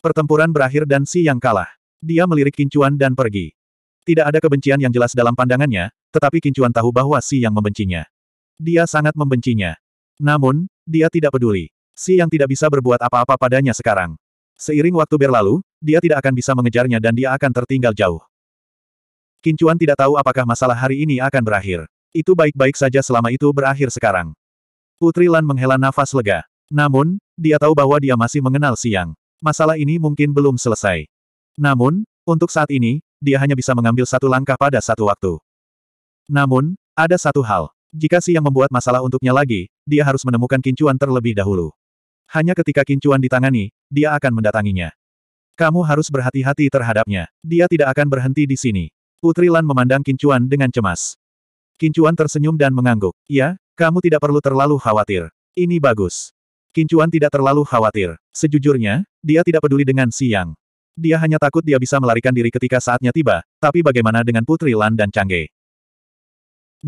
Pertempuran berakhir dan Si yang kalah. Dia melirik Kincuan dan pergi. Tidak ada kebencian yang jelas dalam pandangannya, tetapi Kincuan tahu bahwa Si yang membencinya. Dia sangat membencinya. Namun, dia tidak peduli. Si yang tidak bisa berbuat apa-apa padanya sekarang. Seiring waktu berlalu, dia tidak akan bisa mengejarnya dan dia akan tertinggal jauh. Kincuan tidak tahu apakah masalah hari ini akan berakhir. Itu baik-baik saja selama itu berakhir sekarang. Putri Lan menghela nafas lega. Namun, dia tahu bahwa dia masih mengenal Siang. Masalah ini mungkin belum selesai. Namun, untuk saat ini, dia hanya bisa mengambil satu langkah pada satu waktu. Namun, ada satu hal. Jika si yang membuat masalah untuknya lagi, dia harus menemukan kincuan terlebih dahulu. Hanya ketika kincuan ditangani, dia akan mendatanginya. Kamu harus berhati-hati terhadapnya. Dia tidak akan berhenti di sini. Putri Lan memandang kincuan dengan cemas. Kincuan tersenyum dan mengangguk. Ya, kamu tidak perlu terlalu khawatir. Ini bagus. Kincuan tidak terlalu khawatir. Sejujurnya, dia tidak peduli dengan Siang. Dia hanya takut dia bisa melarikan diri ketika saatnya tiba, tapi bagaimana dengan Putri Lan dan Changge?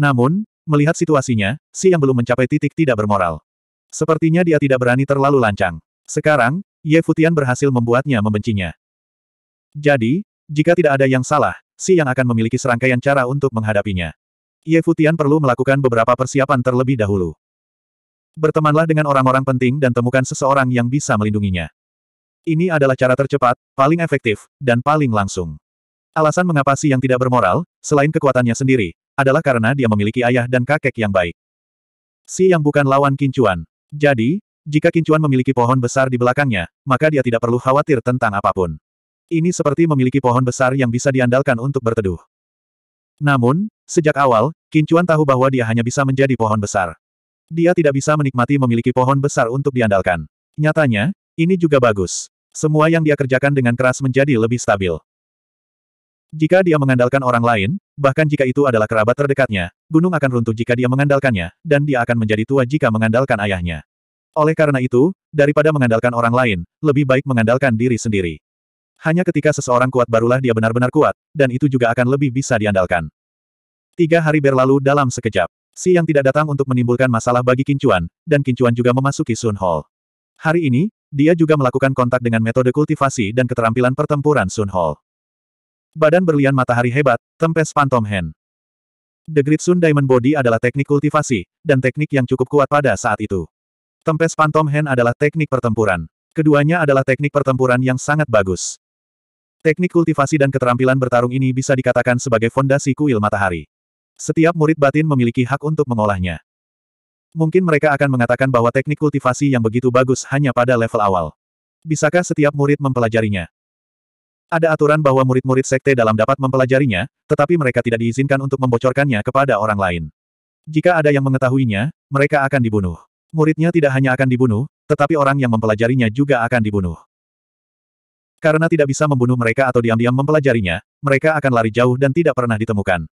Namun, melihat situasinya, Si belum mencapai titik tidak bermoral. Sepertinya dia tidak berani terlalu lancang. Sekarang, Ye Futian berhasil membuatnya membencinya. Jadi, jika tidak ada yang salah, Si akan memiliki serangkaian cara untuk menghadapinya. Ye Futian perlu melakukan beberapa persiapan terlebih dahulu. Bertemanlah dengan orang-orang penting dan temukan seseorang yang bisa melindunginya. Ini adalah cara tercepat, paling efektif, dan paling langsung. Alasan mengapa Si yang tidak bermoral, selain kekuatannya sendiri, adalah karena dia memiliki ayah dan kakek yang baik. Si yang bukan lawan Kincuan. Jadi, jika Kincuan memiliki pohon besar di belakangnya, maka dia tidak perlu khawatir tentang apapun. Ini seperti memiliki pohon besar yang bisa diandalkan untuk berteduh. Namun, sejak awal, Kincuan tahu bahwa dia hanya bisa menjadi pohon besar. Dia tidak bisa menikmati memiliki pohon besar untuk diandalkan. Nyatanya, ini juga bagus. Semua yang dia kerjakan dengan keras menjadi lebih stabil. Jika dia mengandalkan orang lain, bahkan jika itu adalah kerabat terdekatnya, gunung akan runtuh jika dia mengandalkannya, dan dia akan menjadi tua jika mengandalkan ayahnya. Oleh karena itu, daripada mengandalkan orang lain, lebih baik mengandalkan diri sendiri. Hanya ketika seseorang kuat barulah dia benar-benar kuat, dan itu juga akan lebih bisa diandalkan. Tiga hari berlalu dalam sekejap. Si yang tidak datang untuk menimbulkan masalah bagi Kincuan, dan Kincuan juga memasuki Sun Hall. Hari ini, dia juga melakukan kontak dengan metode kultivasi dan keterampilan pertempuran Sun Hall. Badan berlian matahari hebat, tempes Phantom Hand. The Great Sun Diamond Body adalah teknik kultivasi, dan teknik yang cukup kuat pada saat itu. Tempes Phantom Hand adalah teknik pertempuran. Keduanya adalah teknik pertempuran yang sangat bagus. Teknik kultivasi dan keterampilan bertarung ini bisa dikatakan sebagai fondasi kuil matahari. Setiap murid batin memiliki hak untuk mengolahnya. Mungkin mereka akan mengatakan bahwa teknik kultivasi yang begitu bagus hanya pada level awal. Bisakah setiap murid mempelajarinya? Ada aturan bahwa murid-murid sekte dalam dapat mempelajarinya, tetapi mereka tidak diizinkan untuk membocorkannya kepada orang lain. Jika ada yang mengetahuinya, mereka akan dibunuh. Muridnya tidak hanya akan dibunuh, tetapi orang yang mempelajarinya juga akan dibunuh. Karena tidak bisa membunuh mereka atau diam-diam mempelajarinya, mereka akan lari jauh dan tidak pernah ditemukan.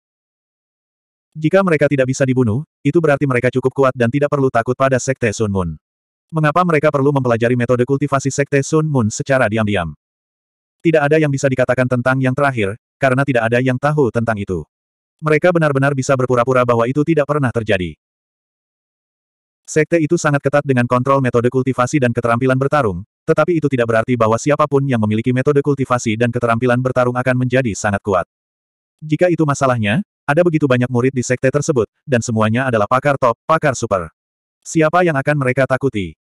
Jika mereka tidak bisa dibunuh, itu berarti mereka cukup kuat dan tidak perlu takut pada Sekte Sun Moon. Mengapa mereka perlu mempelajari metode kultivasi Sekte Sun Moon secara diam-diam? Tidak ada yang bisa dikatakan tentang yang terakhir, karena tidak ada yang tahu tentang itu. Mereka benar-benar bisa berpura-pura bahwa itu tidak pernah terjadi. Sekte itu sangat ketat dengan kontrol metode kultivasi dan keterampilan bertarung, tetapi itu tidak berarti bahwa siapapun yang memiliki metode kultivasi dan keterampilan bertarung akan menjadi sangat kuat. Jika itu masalahnya, ada begitu banyak murid di sekte tersebut, dan semuanya adalah pakar top, pakar super. Siapa yang akan mereka takuti?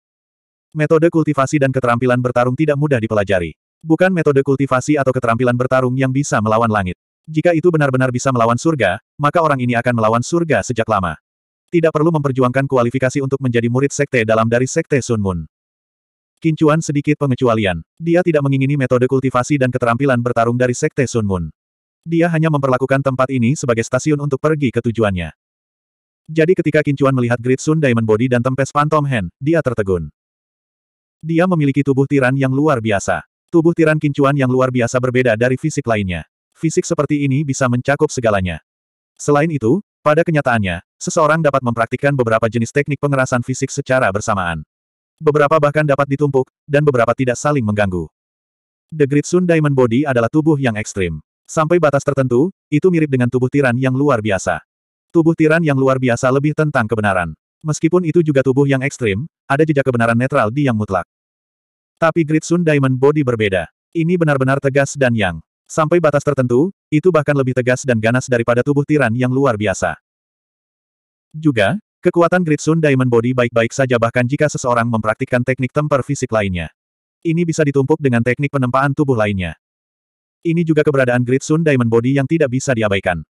Metode kultivasi dan keterampilan bertarung tidak mudah dipelajari. Bukan metode kultivasi atau keterampilan bertarung yang bisa melawan langit. Jika itu benar-benar bisa melawan surga, maka orang ini akan melawan surga sejak lama. Tidak perlu memperjuangkan kualifikasi untuk menjadi murid sekte dalam dari sekte Sun Moon. Kincuan sedikit pengecualian. Dia tidak mengingini metode kultivasi dan keterampilan bertarung dari sekte Sun Moon. Dia hanya memperlakukan tempat ini sebagai stasiun untuk pergi ke tujuannya. Jadi ketika Kincuan melihat Great Sun Diamond Body dan Tempes Phantom Hand, dia tertegun. Dia memiliki tubuh tiran yang luar biasa. Tubuh tiran Kincuan yang luar biasa berbeda dari fisik lainnya. Fisik seperti ini bisa mencakup segalanya. Selain itu, pada kenyataannya, seseorang dapat mempraktikkan beberapa jenis teknik pengerasan fisik secara bersamaan. Beberapa bahkan dapat ditumpuk, dan beberapa tidak saling mengganggu. The Great Sun Diamond Body adalah tubuh yang ekstrim. Sampai batas tertentu, itu mirip dengan tubuh tiran yang luar biasa. Tubuh tiran yang luar biasa lebih tentang kebenaran. Meskipun itu juga tubuh yang ekstrim, ada jejak kebenaran netral di yang mutlak. Tapi Great Sun Diamond Body berbeda. Ini benar-benar tegas dan yang. Sampai batas tertentu, itu bahkan lebih tegas dan ganas daripada tubuh tiran yang luar biasa. Juga, kekuatan Great Sun Diamond Body baik-baik saja bahkan jika seseorang mempraktikkan teknik temper fisik lainnya. Ini bisa ditumpuk dengan teknik penempaan tubuh lainnya. Ini juga keberadaan Great Sun Diamond Body yang tidak bisa diabaikan.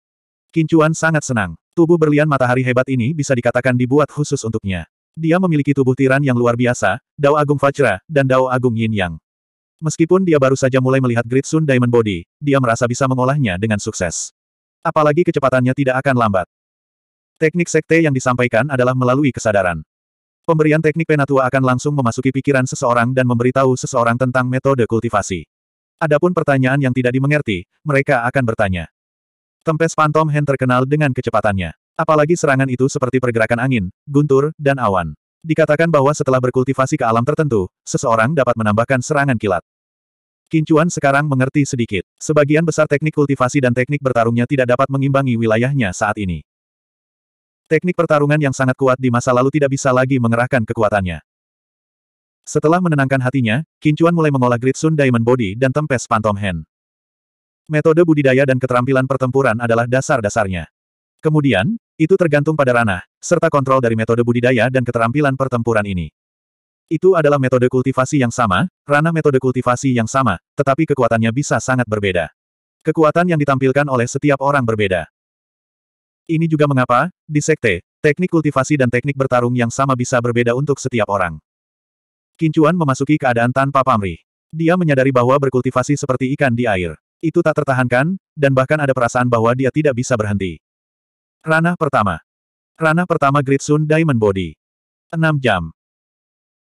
Kincuan sangat senang. Tubuh berlian matahari hebat ini bisa dikatakan dibuat khusus untuknya. Dia memiliki tubuh tiran yang luar biasa, Dao Agung Fajra dan Dao Agung Yin Yang. Meskipun dia baru saja mulai melihat Great Sun Diamond Body, dia merasa bisa mengolahnya dengan sukses. Apalagi kecepatannya tidak akan lambat. Teknik sekte yang disampaikan adalah melalui kesadaran. Pemberian teknik penatua akan langsung memasuki pikiran seseorang dan memberitahu seseorang tentang metode kultivasi. Adapun pertanyaan yang tidak dimengerti, mereka akan bertanya. Tempes Phantom Hand terkenal dengan kecepatannya. Apalagi serangan itu seperti pergerakan angin, guntur, dan awan. Dikatakan bahwa setelah berkultivasi ke alam tertentu, seseorang dapat menambahkan serangan kilat. Kincuan sekarang mengerti sedikit. Sebagian besar teknik kultivasi dan teknik bertarungnya tidak dapat mengimbangi wilayahnya saat ini. Teknik pertarungan yang sangat kuat di masa lalu tidak bisa lagi mengerahkan kekuatannya. Setelah menenangkan hatinya, Kincuan mulai mengolah Great Sun Diamond Body dan Tempes Phantom Hand. Metode budidaya dan keterampilan pertempuran adalah dasar-dasarnya. Kemudian, itu tergantung pada ranah, serta kontrol dari metode budidaya dan keterampilan pertempuran ini. Itu adalah metode kultivasi yang sama, ranah metode kultivasi yang sama, tetapi kekuatannya bisa sangat berbeda. Kekuatan yang ditampilkan oleh setiap orang berbeda. Ini juga mengapa, di sekte, teknik kultivasi dan teknik bertarung yang sama bisa berbeda untuk setiap orang. Kincuan memasuki keadaan tanpa pamrih. Dia menyadari bahwa berkultivasi seperti ikan di air. Itu tak tertahankan, dan bahkan ada perasaan bahwa dia tidak bisa berhenti. Ranah pertama. Ranah pertama Great Sun Diamond Body. 6 jam.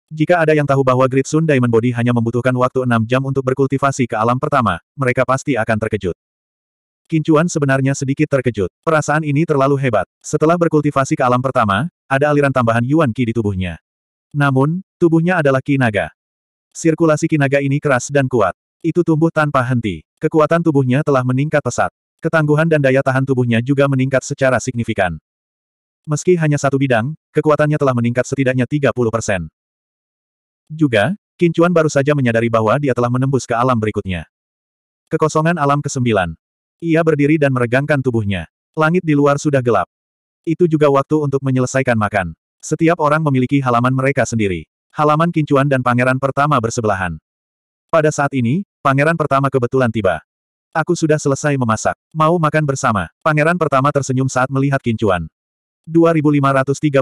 Jika ada yang tahu bahwa Great Sun Diamond Body hanya membutuhkan waktu 6 jam untuk berkultivasi ke alam pertama, mereka pasti akan terkejut. Kincuan sebenarnya sedikit terkejut. Perasaan ini terlalu hebat. Setelah berkultivasi ke alam pertama, ada aliran tambahan Yuan Qi di tubuhnya. Namun, tubuhnya adalah kinaga. Sirkulasi kinaga ini keras dan kuat. Itu tumbuh tanpa henti. Kekuatan tubuhnya telah meningkat pesat. Ketangguhan dan daya tahan tubuhnya juga meningkat secara signifikan. Meski hanya satu bidang, kekuatannya telah meningkat setidaknya 30%. persen. Juga, Kincuan baru saja menyadari bahwa dia telah menembus ke alam berikutnya. Kekosongan alam ke-9. Ia berdiri dan meregangkan tubuhnya. Langit di luar sudah gelap. Itu juga waktu untuk menyelesaikan makan. Setiap orang memiliki halaman mereka sendiri. Halaman Kincuan dan Pangeran Pertama bersebelahan. Pada saat ini, Pangeran Pertama kebetulan tiba. Aku sudah selesai memasak. Mau makan bersama. Pangeran Pertama tersenyum saat melihat Kincuan. 2532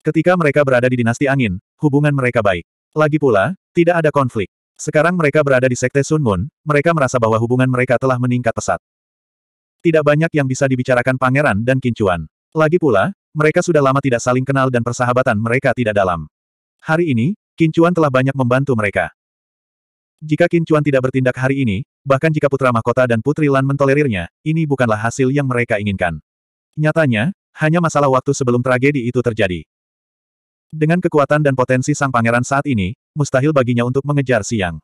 Ketika mereka berada di dinasti angin, hubungan mereka baik. Lagi pula, tidak ada konflik. Sekarang mereka berada di Sekte Sun Moon, mereka merasa bahwa hubungan mereka telah meningkat pesat. Tidak banyak yang bisa dibicarakan Pangeran dan Kincuan. Lagi pula, mereka sudah lama tidak saling kenal dan persahabatan mereka tidak dalam. Hari ini, Kincuan telah banyak membantu mereka. Jika Kincuan tidak bertindak hari ini, bahkan jika Putra Mahkota dan Putri Lan mentolerirnya, ini bukanlah hasil yang mereka inginkan. Nyatanya, hanya masalah waktu sebelum tragedi itu terjadi. Dengan kekuatan dan potensi sang pangeran saat ini, mustahil baginya untuk mengejar siang.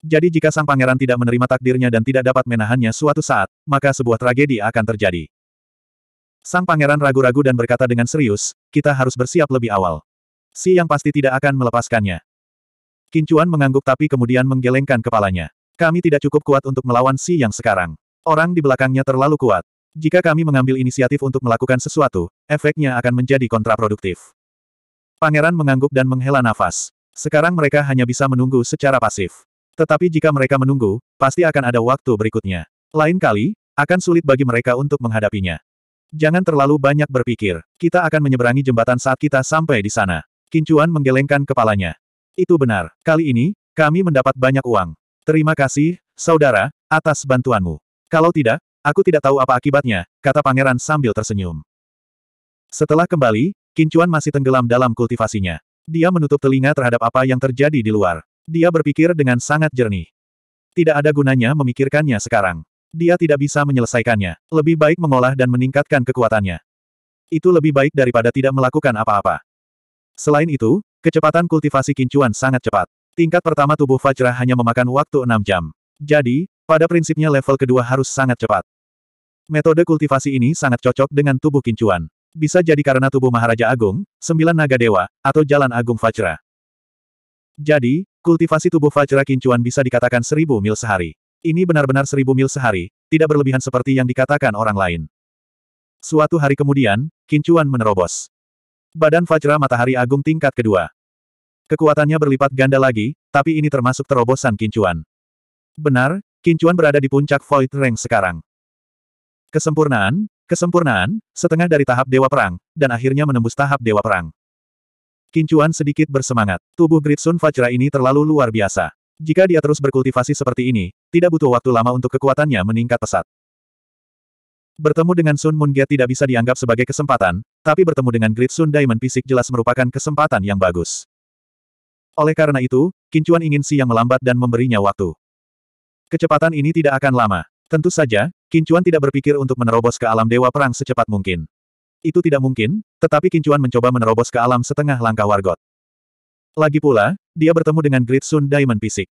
Jadi jika sang pangeran tidak menerima takdirnya dan tidak dapat menahannya suatu saat, maka sebuah tragedi akan terjadi. Sang pangeran ragu-ragu dan berkata dengan serius, kita harus bersiap lebih awal. Si yang pasti tidak akan melepaskannya. Kincuan mengangguk tapi kemudian menggelengkan kepalanya. Kami tidak cukup kuat untuk melawan si yang sekarang. Orang di belakangnya terlalu kuat. Jika kami mengambil inisiatif untuk melakukan sesuatu, efeknya akan menjadi kontraproduktif. Pangeran mengangguk dan menghela nafas. Sekarang mereka hanya bisa menunggu secara pasif. Tetapi jika mereka menunggu, pasti akan ada waktu berikutnya. Lain kali, akan sulit bagi mereka untuk menghadapinya. Jangan terlalu banyak berpikir. Kita akan menyeberangi jembatan saat kita sampai di sana. Kincuan menggelengkan kepalanya. Itu benar. Kali ini, kami mendapat banyak uang. Terima kasih, saudara, atas bantuanmu. Kalau tidak, aku tidak tahu apa akibatnya, kata pangeran sambil tersenyum. Setelah kembali, Kincuan masih tenggelam dalam kultivasinya. Dia menutup telinga terhadap apa yang terjadi di luar. Dia berpikir dengan sangat jernih. Tidak ada gunanya memikirkannya sekarang dia tidak bisa menyelesaikannya. Lebih baik mengolah dan meningkatkan kekuatannya. Itu lebih baik daripada tidak melakukan apa-apa. Selain itu, kecepatan kultivasi kincuan sangat cepat. Tingkat pertama tubuh Fajra hanya memakan waktu 6 jam. Jadi, pada prinsipnya level kedua harus sangat cepat. Metode kultivasi ini sangat cocok dengan tubuh kincuan. Bisa jadi karena tubuh Maharaja Agung, sembilan naga dewa, atau jalan agung Fajra. Jadi, kultivasi tubuh Fajra kincuan bisa dikatakan seribu mil sehari. Ini benar-benar seribu mil sehari, tidak berlebihan seperti yang dikatakan orang lain. Suatu hari kemudian, Kincuan menerobos. Badan Fajra Matahari Agung tingkat kedua. Kekuatannya berlipat ganda lagi, tapi ini termasuk terobosan Kincuan. Benar, Kincuan berada di puncak Void Rank sekarang. Kesempurnaan, kesempurnaan, setengah dari tahap Dewa Perang, dan akhirnya menembus tahap Dewa Perang. Kincuan sedikit bersemangat. Tubuh Gritsun Fajra ini terlalu luar biasa. Jika dia terus berkultivasi seperti ini, tidak butuh waktu lama untuk kekuatannya meningkat pesat. Bertemu dengan Sun Moon Gate tidak bisa dianggap sebagai kesempatan, tapi bertemu dengan Great Sun Diamond Fisik jelas merupakan kesempatan yang bagus. Oleh karena itu, Kincuan ingin Si yang melambat dan memberinya waktu. Kecepatan ini tidak akan lama. Tentu saja, Kincuan tidak berpikir untuk menerobos ke alam Dewa Perang secepat mungkin. Itu tidak mungkin, tetapi Kincuan mencoba menerobos ke alam setengah langkah Wargot. Lagi pula, dia bertemu dengan Great Sun Diamond Pisik.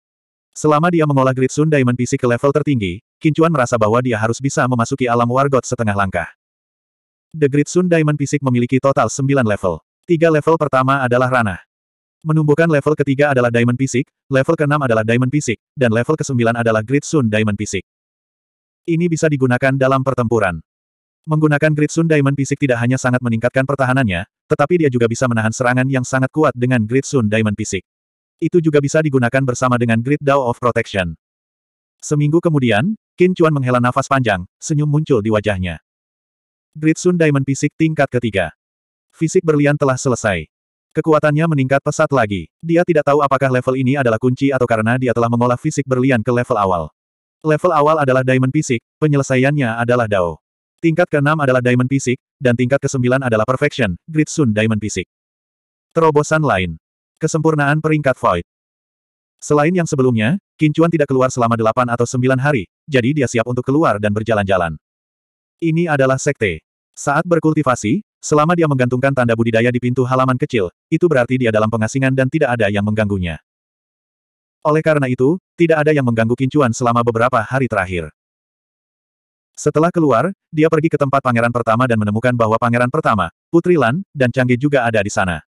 Selama dia mengolah Great Sun Diamond Pisik ke level tertinggi, Kincuan merasa bahwa dia harus bisa memasuki alam Wargot setengah langkah. The Great Sun Diamond Pisik memiliki total 9 level. Tiga level pertama adalah ranah. Menumbuhkan level ketiga adalah Diamond Pisik, level keenam adalah Diamond Pisik, dan level kesembilan adalah Great Sun Diamond Pisik. Ini bisa digunakan dalam pertempuran. Menggunakan Great Sun Diamond Pisik tidak hanya sangat meningkatkan pertahanannya, tetapi dia juga bisa menahan serangan yang sangat kuat dengan Great Sun Diamond Pisik. Itu juga bisa digunakan bersama dengan Great Dao of Protection. Seminggu kemudian, Qin Chuan menghela nafas panjang, senyum muncul di wajahnya. Great Sun Diamond Fisik tingkat ketiga. Fisik berlian telah selesai. Kekuatannya meningkat pesat lagi. Dia tidak tahu apakah level ini adalah kunci atau karena dia telah mengolah fisik berlian ke level awal. Level awal adalah Diamond Fisik, penyelesaiannya adalah Dao. Tingkat ke-6 adalah Diamond Fisik, dan tingkat ke-9 adalah Perfection, Grid Sun Diamond Fisik. Terobosan lain. Kesempurnaan peringkat Void. Selain yang sebelumnya, Kincuan tidak keluar selama 8 atau 9 hari, jadi dia siap untuk keluar dan berjalan-jalan. Ini adalah sekte. Saat berkultivasi, selama dia menggantungkan tanda budidaya di pintu halaman kecil, itu berarti dia dalam pengasingan dan tidak ada yang mengganggunya. Oleh karena itu, tidak ada yang mengganggu Kincuan selama beberapa hari terakhir. Setelah keluar, dia pergi ke tempat pangeran pertama dan menemukan bahwa pangeran pertama, Putri Lan, dan Canggih juga ada di sana.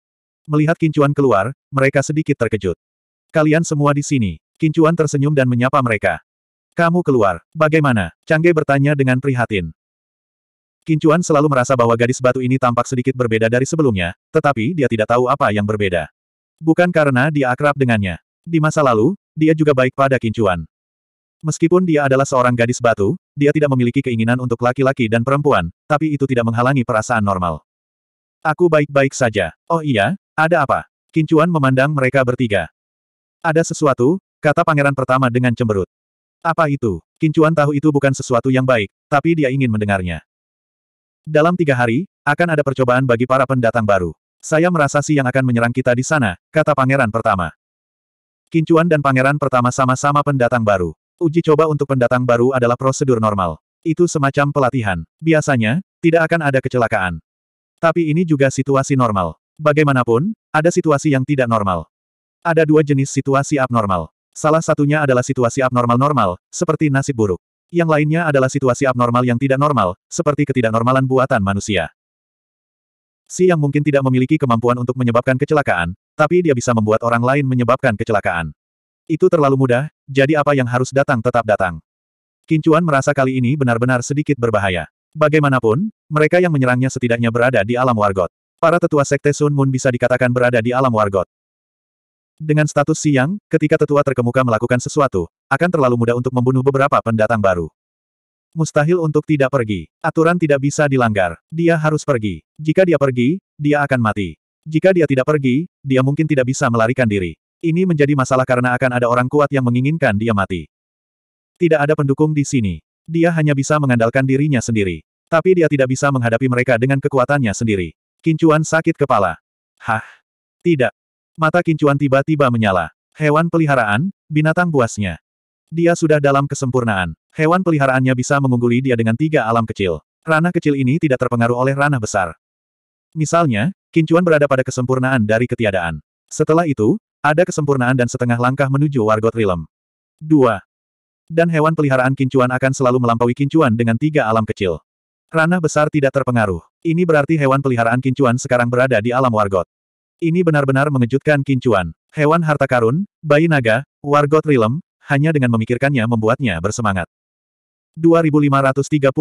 Melihat Kincuan keluar, mereka sedikit terkejut. Kalian semua di sini. Kincuan tersenyum dan menyapa mereka. Kamu keluar. Bagaimana? Canggih bertanya dengan prihatin. Kincuan selalu merasa bahwa gadis batu ini tampak sedikit berbeda dari sebelumnya, tetapi dia tidak tahu apa yang berbeda. Bukan karena dia akrab dengannya. Di masa lalu, dia juga baik pada Kincuan. Meskipun dia adalah seorang gadis batu, dia tidak memiliki keinginan untuk laki-laki dan perempuan, tapi itu tidak menghalangi perasaan normal. Aku baik-baik saja. Oh iya, ada apa? Kincuan memandang mereka bertiga. Ada sesuatu, kata pangeran pertama dengan cemberut. Apa itu? Kincuan tahu itu bukan sesuatu yang baik, tapi dia ingin mendengarnya. Dalam tiga hari, akan ada percobaan bagi para pendatang baru. Saya merasa si yang akan menyerang kita di sana, kata pangeran pertama. Kincuan dan pangeran pertama sama-sama pendatang baru. Uji coba untuk pendatang baru adalah prosedur normal. Itu semacam pelatihan. Biasanya, tidak akan ada kecelakaan. Tapi ini juga situasi normal. Bagaimanapun, ada situasi yang tidak normal. Ada dua jenis situasi abnormal. Salah satunya adalah situasi abnormal normal, seperti nasib buruk. Yang lainnya adalah situasi abnormal yang tidak normal, seperti ketidaknormalan buatan manusia. Si yang mungkin tidak memiliki kemampuan untuk menyebabkan kecelakaan, tapi dia bisa membuat orang lain menyebabkan kecelakaan. Itu terlalu mudah, jadi apa yang harus datang tetap datang. Kincuan merasa kali ini benar-benar sedikit berbahaya. Bagaimanapun, mereka yang menyerangnya setidaknya berada di alam wargot. Para tetua sekte Sun Moon bisa dikatakan berada di alam wargot. Dengan status siang, ketika tetua terkemuka melakukan sesuatu, akan terlalu mudah untuk membunuh beberapa pendatang baru. Mustahil untuk tidak pergi. Aturan tidak bisa dilanggar. Dia harus pergi. Jika dia pergi, dia akan mati. Jika dia tidak pergi, dia mungkin tidak bisa melarikan diri. Ini menjadi masalah karena akan ada orang kuat yang menginginkan dia mati. Tidak ada pendukung di sini. Dia hanya bisa mengandalkan dirinya sendiri. Tapi dia tidak bisa menghadapi mereka dengan kekuatannya sendiri. Kincuan sakit kepala. Hah? Tidak. Mata kincuan tiba-tiba menyala. Hewan peliharaan, binatang buasnya. Dia sudah dalam kesempurnaan. Hewan peliharaannya bisa mengungguli dia dengan tiga alam kecil. Ranah kecil ini tidak terpengaruh oleh ranah besar. Misalnya, kincuan berada pada kesempurnaan dari ketiadaan. Setelah itu, ada kesempurnaan dan setengah langkah menuju Wargot Realm. 2. Dan hewan peliharaan kincuan akan selalu melampaui kincuan dengan tiga alam kecil. Ranah besar tidak terpengaruh. Ini berarti hewan peliharaan kincuan sekarang berada di alam Wargot. Ini benar-benar mengejutkan kincuan. Hewan harta karun, bayi naga, Wargot Realm, hanya dengan memikirkannya membuatnya bersemangat. 2533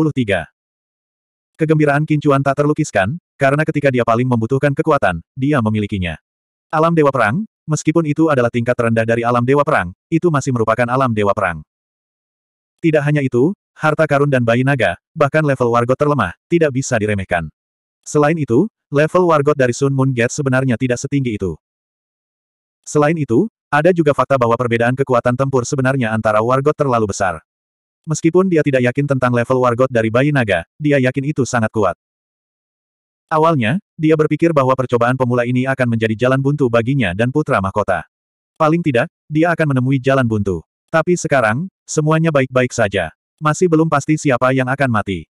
Kegembiraan kincuan tak terlukiskan, karena ketika dia paling membutuhkan kekuatan, dia memilikinya. Alam Dewa Perang, Meskipun itu adalah tingkat terendah dari alam Dewa Perang, itu masih merupakan alam Dewa Perang. Tidak hanya itu, harta karun dan bayi naga, bahkan level wargot terlemah, tidak bisa diremehkan. Selain itu, level wargot dari Sun Moon Gate sebenarnya tidak setinggi itu. Selain itu, ada juga fakta bahwa perbedaan kekuatan tempur sebenarnya antara wargot terlalu besar. Meskipun dia tidak yakin tentang level wargot dari bayi naga, dia yakin itu sangat kuat. Awalnya, dia berpikir bahwa percobaan pemula ini akan menjadi jalan buntu baginya dan putra mahkota. Paling tidak, dia akan menemui jalan buntu. Tapi sekarang, semuanya baik-baik saja. Masih belum pasti siapa yang akan mati.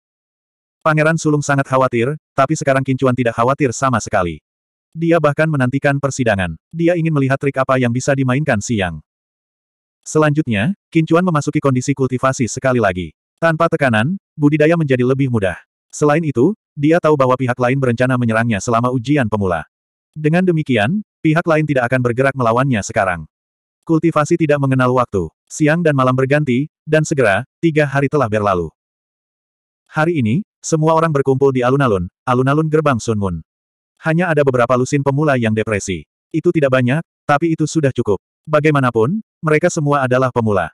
Pangeran Sulung sangat khawatir, tapi sekarang Kincuan tidak khawatir sama sekali. Dia bahkan menantikan persidangan. Dia ingin melihat trik apa yang bisa dimainkan siang. Selanjutnya, Kincuan memasuki kondisi kultivasi sekali lagi. Tanpa tekanan, budidaya menjadi lebih mudah. Selain itu, dia tahu bahwa pihak lain berencana menyerangnya selama ujian pemula. Dengan demikian, pihak lain tidak akan bergerak melawannya sekarang. Kultivasi tidak mengenal waktu, siang dan malam berganti, dan segera, tiga hari telah berlalu. Hari ini, semua orang berkumpul di alun-alun, alun-alun gerbang Sunmun. Hanya ada beberapa lusin pemula yang depresi. Itu tidak banyak, tapi itu sudah cukup. Bagaimanapun, mereka semua adalah pemula.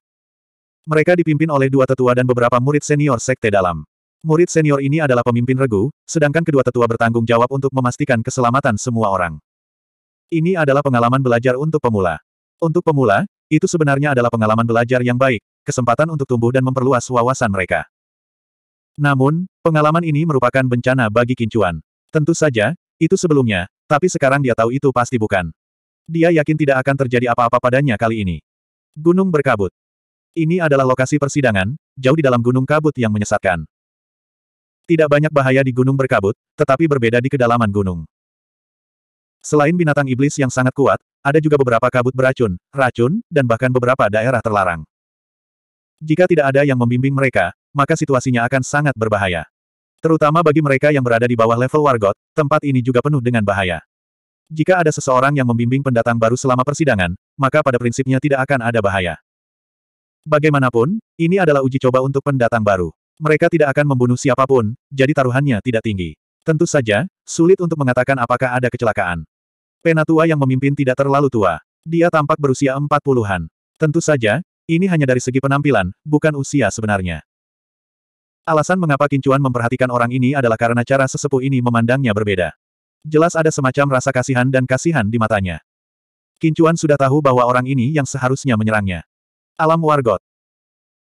Mereka dipimpin oleh dua tetua dan beberapa murid senior sekte dalam. Murid senior ini adalah pemimpin regu, sedangkan kedua tetua bertanggung jawab untuk memastikan keselamatan semua orang. Ini adalah pengalaman belajar untuk pemula. Untuk pemula, itu sebenarnya adalah pengalaman belajar yang baik, kesempatan untuk tumbuh dan memperluas wawasan mereka. Namun, pengalaman ini merupakan bencana bagi Kincuan. Tentu saja, itu sebelumnya, tapi sekarang dia tahu itu pasti bukan. Dia yakin tidak akan terjadi apa-apa padanya kali ini. Gunung berkabut. Ini adalah lokasi persidangan, jauh di dalam gunung kabut yang menyesatkan. Tidak banyak bahaya di gunung berkabut, tetapi berbeda di kedalaman gunung. Selain binatang iblis yang sangat kuat, ada juga beberapa kabut beracun, racun, dan bahkan beberapa daerah terlarang. Jika tidak ada yang membimbing mereka, maka situasinya akan sangat berbahaya. Terutama bagi mereka yang berada di bawah level Wargot, tempat ini juga penuh dengan bahaya. Jika ada seseorang yang membimbing pendatang baru selama persidangan, maka pada prinsipnya tidak akan ada bahaya. Bagaimanapun, ini adalah uji coba untuk pendatang baru. Mereka tidak akan membunuh siapapun, jadi taruhannya tidak tinggi. Tentu saja, sulit untuk mengatakan apakah ada kecelakaan. Penatua yang memimpin tidak terlalu tua. Dia tampak berusia empat puluhan. Tentu saja, ini hanya dari segi penampilan, bukan usia sebenarnya. Alasan mengapa Kincuan memperhatikan orang ini adalah karena cara sesepuh ini memandangnya berbeda. Jelas ada semacam rasa kasihan dan kasihan di matanya. Kincuan sudah tahu bahwa orang ini yang seharusnya menyerangnya. Alam Wargot.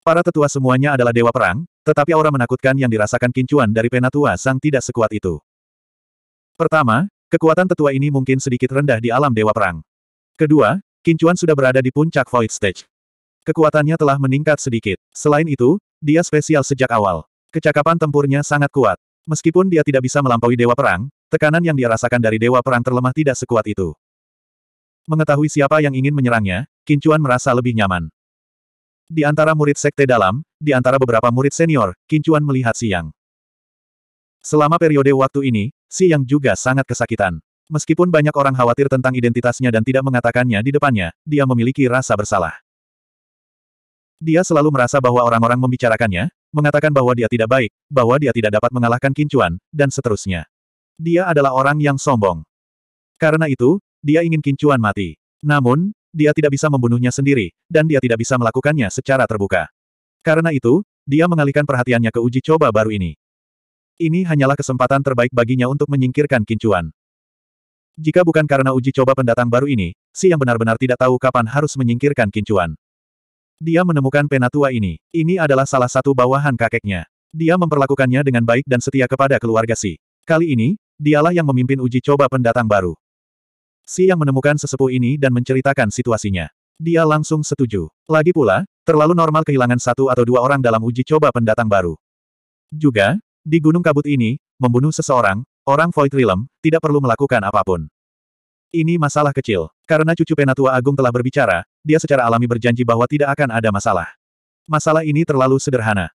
Para tetua semuanya adalah dewa perang, tetapi aura menakutkan yang dirasakan kincuan dari penatua sang tidak sekuat itu. Pertama, kekuatan tetua ini mungkin sedikit rendah di alam dewa perang. Kedua, kincuan sudah berada di puncak Void Stage. Kekuatannya telah meningkat sedikit. Selain itu, dia spesial sejak awal. Kecakapan tempurnya sangat kuat. Meskipun dia tidak bisa melampaui dewa perang, tekanan yang dia rasakan dari dewa perang terlemah tidak sekuat itu. Mengetahui siapa yang ingin menyerangnya, Kincuan merasa lebih nyaman. Di antara murid sekte dalam, di antara beberapa murid senior, Kincuan melihat Si Selama periode waktu ini, Si juga sangat kesakitan. Meskipun banyak orang khawatir tentang identitasnya dan tidak mengatakannya di depannya, dia memiliki rasa bersalah. Dia selalu merasa bahwa orang-orang membicarakannya, mengatakan bahwa dia tidak baik, bahwa dia tidak dapat mengalahkan Kincuan, dan seterusnya. Dia adalah orang yang sombong. Karena itu, dia ingin Kincuan mati. Namun, dia tidak bisa membunuhnya sendiri, dan dia tidak bisa melakukannya secara terbuka. Karena itu, dia mengalihkan perhatiannya ke uji coba baru ini. Ini hanyalah kesempatan terbaik baginya untuk menyingkirkan kincuan. Jika bukan karena uji coba pendatang baru ini, si yang benar-benar tidak tahu kapan harus menyingkirkan kincuan. Dia menemukan penatua ini. Ini adalah salah satu bawahan kakeknya. Dia memperlakukannya dengan baik dan setia kepada keluarga si. Kali ini, dialah yang memimpin uji coba pendatang baru. Si yang menemukan sesepuh ini dan menceritakan situasinya. Dia langsung setuju. Lagi pula, terlalu normal kehilangan satu atau dua orang dalam uji coba pendatang baru. Juga, di Gunung Kabut ini, membunuh seseorang, orang Void Realm, tidak perlu melakukan apapun. Ini masalah kecil. Karena cucu Penatua Agung telah berbicara, dia secara alami berjanji bahwa tidak akan ada masalah. Masalah ini terlalu sederhana.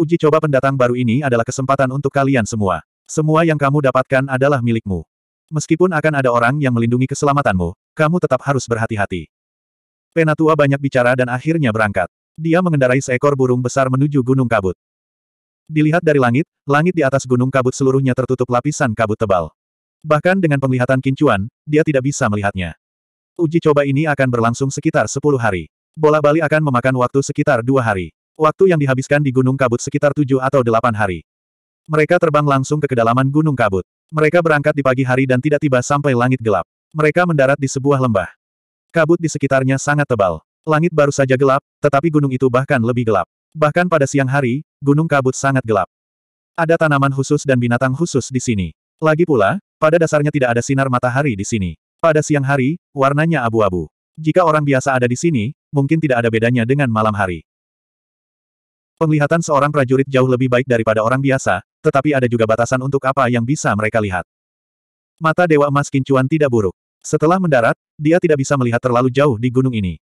Uji coba pendatang baru ini adalah kesempatan untuk kalian semua. Semua yang kamu dapatkan adalah milikmu. Meskipun akan ada orang yang melindungi keselamatanmu, kamu tetap harus berhati-hati. Penatua banyak bicara dan akhirnya berangkat. Dia mengendarai seekor burung besar menuju Gunung Kabut. Dilihat dari langit, langit di atas Gunung Kabut seluruhnya tertutup lapisan kabut tebal. Bahkan dengan penglihatan kincuan, dia tidak bisa melihatnya. Uji coba ini akan berlangsung sekitar 10 hari. Bola bali akan memakan waktu sekitar dua hari. Waktu yang dihabiskan di Gunung Kabut sekitar tujuh atau delapan hari. Mereka terbang langsung ke kedalaman Gunung Kabut. Mereka berangkat di pagi hari dan tidak tiba sampai langit gelap. Mereka mendarat di sebuah lembah. Kabut di sekitarnya sangat tebal. Langit baru saja gelap, tetapi gunung itu bahkan lebih gelap. Bahkan pada siang hari, gunung kabut sangat gelap. Ada tanaman khusus dan binatang khusus di sini. Lagi pula, pada dasarnya tidak ada sinar matahari di sini. Pada siang hari, warnanya abu-abu. Jika orang biasa ada di sini, mungkin tidak ada bedanya dengan malam hari. Penglihatan seorang prajurit jauh lebih baik daripada orang biasa, tetapi ada juga batasan untuk apa yang bisa mereka lihat. Mata Dewa Emas Kincuan tidak buruk. Setelah mendarat, dia tidak bisa melihat terlalu jauh di gunung ini.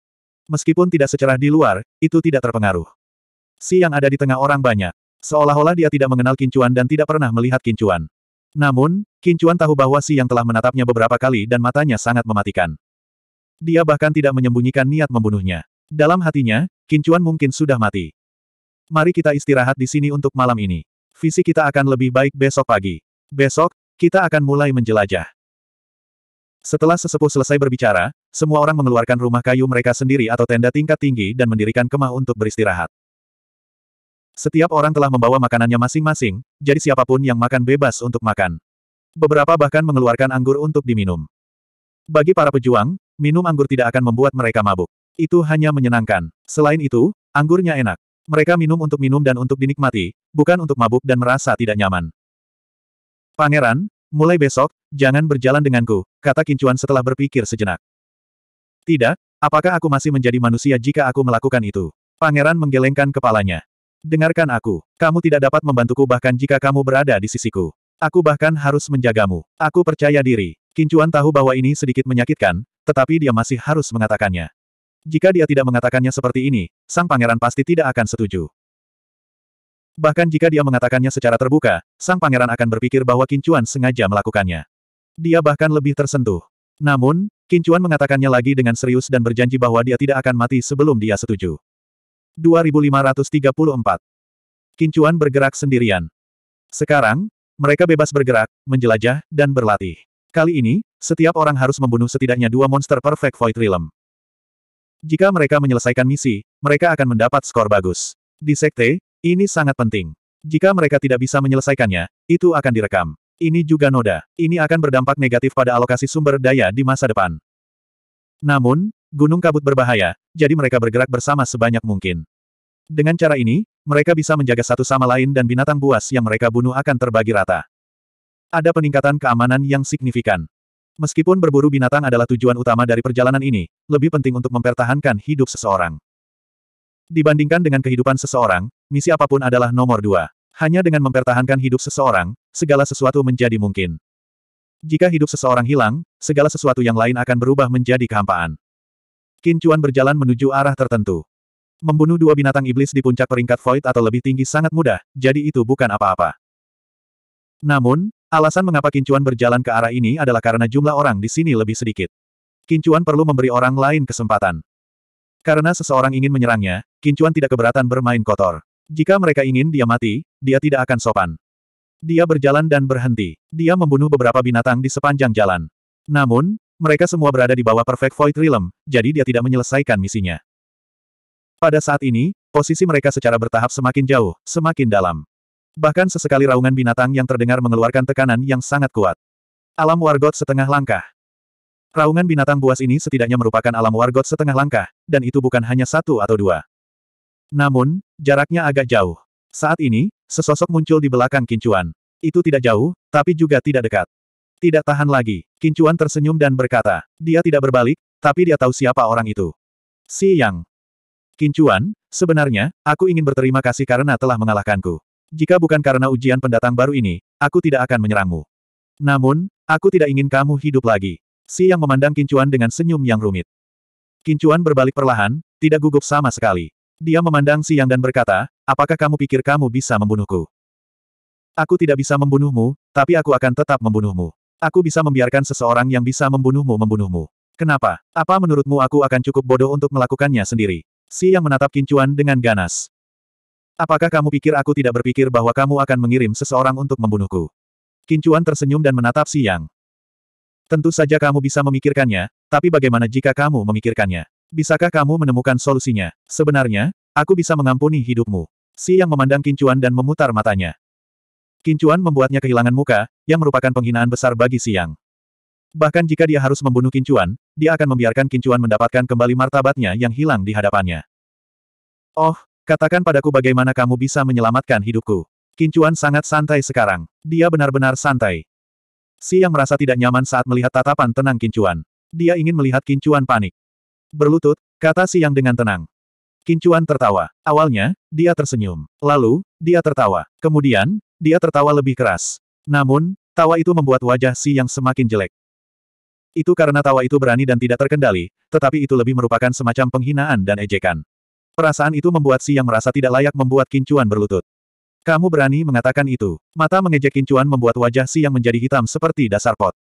Meskipun tidak secerah di luar, itu tidak terpengaruh. Si yang ada di tengah orang banyak. Seolah-olah dia tidak mengenal Kincuan dan tidak pernah melihat Kincuan. Namun, Kincuan tahu bahwa si yang telah menatapnya beberapa kali dan matanya sangat mematikan. Dia bahkan tidak menyembunyikan niat membunuhnya. Dalam hatinya, Kincuan mungkin sudah mati. Mari kita istirahat di sini untuk malam ini. Visi kita akan lebih baik besok pagi. Besok, kita akan mulai menjelajah. Setelah sesepuh selesai berbicara, semua orang mengeluarkan rumah kayu mereka sendiri atau tenda tingkat tinggi dan mendirikan kemah untuk beristirahat. Setiap orang telah membawa makanannya masing-masing, jadi siapapun yang makan bebas untuk makan. Beberapa bahkan mengeluarkan anggur untuk diminum. Bagi para pejuang, minum anggur tidak akan membuat mereka mabuk. Itu hanya menyenangkan. Selain itu, anggurnya enak. Mereka minum untuk minum dan untuk dinikmati, bukan untuk mabuk dan merasa tidak nyaman. Pangeran, mulai besok, jangan berjalan denganku, kata Kincuan setelah berpikir sejenak. Tidak, apakah aku masih menjadi manusia jika aku melakukan itu? Pangeran menggelengkan kepalanya. Dengarkan aku, kamu tidak dapat membantuku bahkan jika kamu berada di sisiku. Aku bahkan harus menjagamu. Aku percaya diri. Kincuan tahu bahwa ini sedikit menyakitkan, tetapi dia masih harus mengatakannya. Jika dia tidak mengatakannya seperti ini, sang pangeran pasti tidak akan setuju. Bahkan jika dia mengatakannya secara terbuka, sang pangeran akan berpikir bahwa Kincuan sengaja melakukannya. Dia bahkan lebih tersentuh. Namun, Kincuan mengatakannya lagi dengan serius dan berjanji bahwa dia tidak akan mati sebelum dia setuju. 2534 Kincuan bergerak sendirian. Sekarang, mereka bebas bergerak, menjelajah, dan berlatih. Kali ini, setiap orang harus membunuh setidaknya dua monster Perfect Void Realm. Jika mereka menyelesaikan misi, mereka akan mendapat skor bagus. Di sekte, ini sangat penting. Jika mereka tidak bisa menyelesaikannya, itu akan direkam. Ini juga noda. Ini akan berdampak negatif pada alokasi sumber daya di masa depan. Namun, gunung kabut berbahaya, jadi mereka bergerak bersama sebanyak mungkin. Dengan cara ini, mereka bisa menjaga satu sama lain dan binatang buas yang mereka bunuh akan terbagi rata. Ada peningkatan keamanan yang signifikan. Meskipun berburu binatang adalah tujuan utama dari perjalanan ini, lebih penting untuk mempertahankan hidup seseorang. Dibandingkan dengan kehidupan seseorang, misi apapun adalah nomor dua. Hanya dengan mempertahankan hidup seseorang, segala sesuatu menjadi mungkin. Jika hidup seseorang hilang, segala sesuatu yang lain akan berubah menjadi kehampaan. Kincuan berjalan menuju arah tertentu. Membunuh dua binatang iblis di puncak peringkat void atau lebih tinggi sangat mudah, jadi itu bukan apa-apa. Namun, Alasan mengapa Kincuan berjalan ke arah ini adalah karena jumlah orang di sini lebih sedikit. Kincuan perlu memberi orang lain kesempatan. Karena seseorang ingin menyerangnya, Kincuan tidak keberatan bermain kotor. Jika mereka ingin dia mati, dia tidak akan sopan. Dia berjalan dan berhenti. Dia membunuh beberapa binatang di sepanjang jalan. Namun, mereka semua berada di bawah Perfect Void Realm, jadi dia tidak menyelesaikan misinya. Pada saat ini, posisi mereka secara bertahap semakin jauh, semakin dalam. Bahkan sesekali raungan binatang yang terdengar mengeluarkan tekanan yang sangat kuat. Alam wargot setengah langkah. Raungan binatang buas ini setidaknya merupakan alam wargot setengah langkah, dan itu bukan hanya satu atau dua. Namun, jaraknya agak jauh. Saat ini, sesosok muncul di belakang kincuan. Itu tidak jauh, tapi juga tidak dekat. Tidak tahan lagi, kincuan tersenyum dan berkata, dia tidak berbalik, tapi dia tahu siapa orang itu. Si Yang. Kincuan, sebenarnya, aku ingin berterima kasih karena telah mengalahkanku. Jika bukan karena ujian pendatang baru ini, aku tidak akan menyerangmu. Namun, aku tidak ingin kamu hidup lagi. Si yang memandang Kincuan dengan senyum yang rumit. Kincuan berbalik perlahan, tidak gugup sama sekali. Dia memandang Siang dan berkata, apakah kamu pikir kamu bisa membunuhku? Aku tidak bisa membunuhmu, tapi aku akan tetap membunuhmu. Aku bisa membiarkan seseorang yang bisa membunuhmu membunuhmu. Kenapa? Apa menurutmu aku akan cukup bodoh untuk melakukannya sendiri? Si yang menatap Kincuan dengan ganas. Apakah kamu pikir aku tidak berpikir bahwa kamu akan mengirim seseorang untuk membunuhku? Kincuan tersenyum dan menatap Siang. Tentu saja kamu bisa memikirkannya, tapi bagaimana jika kamu memikirkannya? Bisakah kamu menemukan solusinya? Sebenarnya, aku bisa mengampuni hidupmu. Si Yang memandang Kincuan dan memutar matanya. Kincuan membuatnya kehilangan muka, yang merupakan penghinaan besar bagi Siang. Bahkan jika dia harus membunuh Kincuan, dia akan membiarkan Kincuan mendapatkan kembali martabatnya yang hilang di hadapannya. Oh, Katakan padaku bagaimana kamu bisa menyelamatkan hidupku. Kincuan sangat santai sekarang. Dia benar-benar santai. Si yang merasa tidak nyaman saat melihat tatapan tenang Kincuan. Dia ingin melihat Kincuan panik. Berlutut, kata si yang dengan tenang. Kincuan tertawa. Awalnya, dia tersenyum. Lalu, dia tertawa. Kemudian, dia tertawa lebih keras. Namun, tawa itu membuat wajah si yang semakin jelek. Itu karena tawa itu berani dan tidak terkendali, tetapi itu lebih merupakan semacam penghinaan dan ejekan. Perasaan itu membuat Si yang merasa tidak layak membuat Kincuan berlutut. Kamu berani mengatakan itu. Mata mengejek Kincuan membuat wajah Si yang menjadi hitam seperti dasar pot.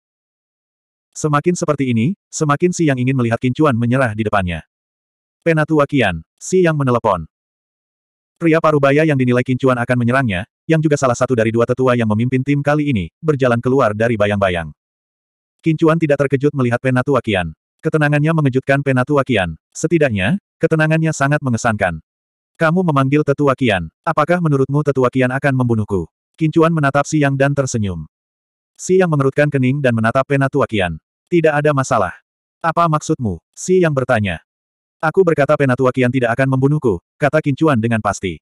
Semakin seperti ini, semakin Si yang ingin melihat Kincuan menyerah di depannya. Penatua Kian, Si yang menelepon. Pria parubaya yang dinilai Kincuan akan menyerangnya, yang juga salah satu dari dua tetua yang memimpin tim kali ini, berjalan keluar dari bayang-bayang. Kincuan tidak terkejut melihat Penatua Kian. Ketenangannya mengejutkan Penatua Kian. Setidaknya, ketenangannya sangat mengesankan. Kamu memanggil Tetua Kian. Apakah menurutmu Tetua Kian akan membunuhku? Kincuan menatap Siang dan tersenyum. Siang mengerutkan kening dan menatap Penatua Kian. Tidak ada masalah. Apa maksudmu? Siang bertanya. Aku berkata Penatua Kian tidak akan membunuhku, kata Kincuan dengan pasti.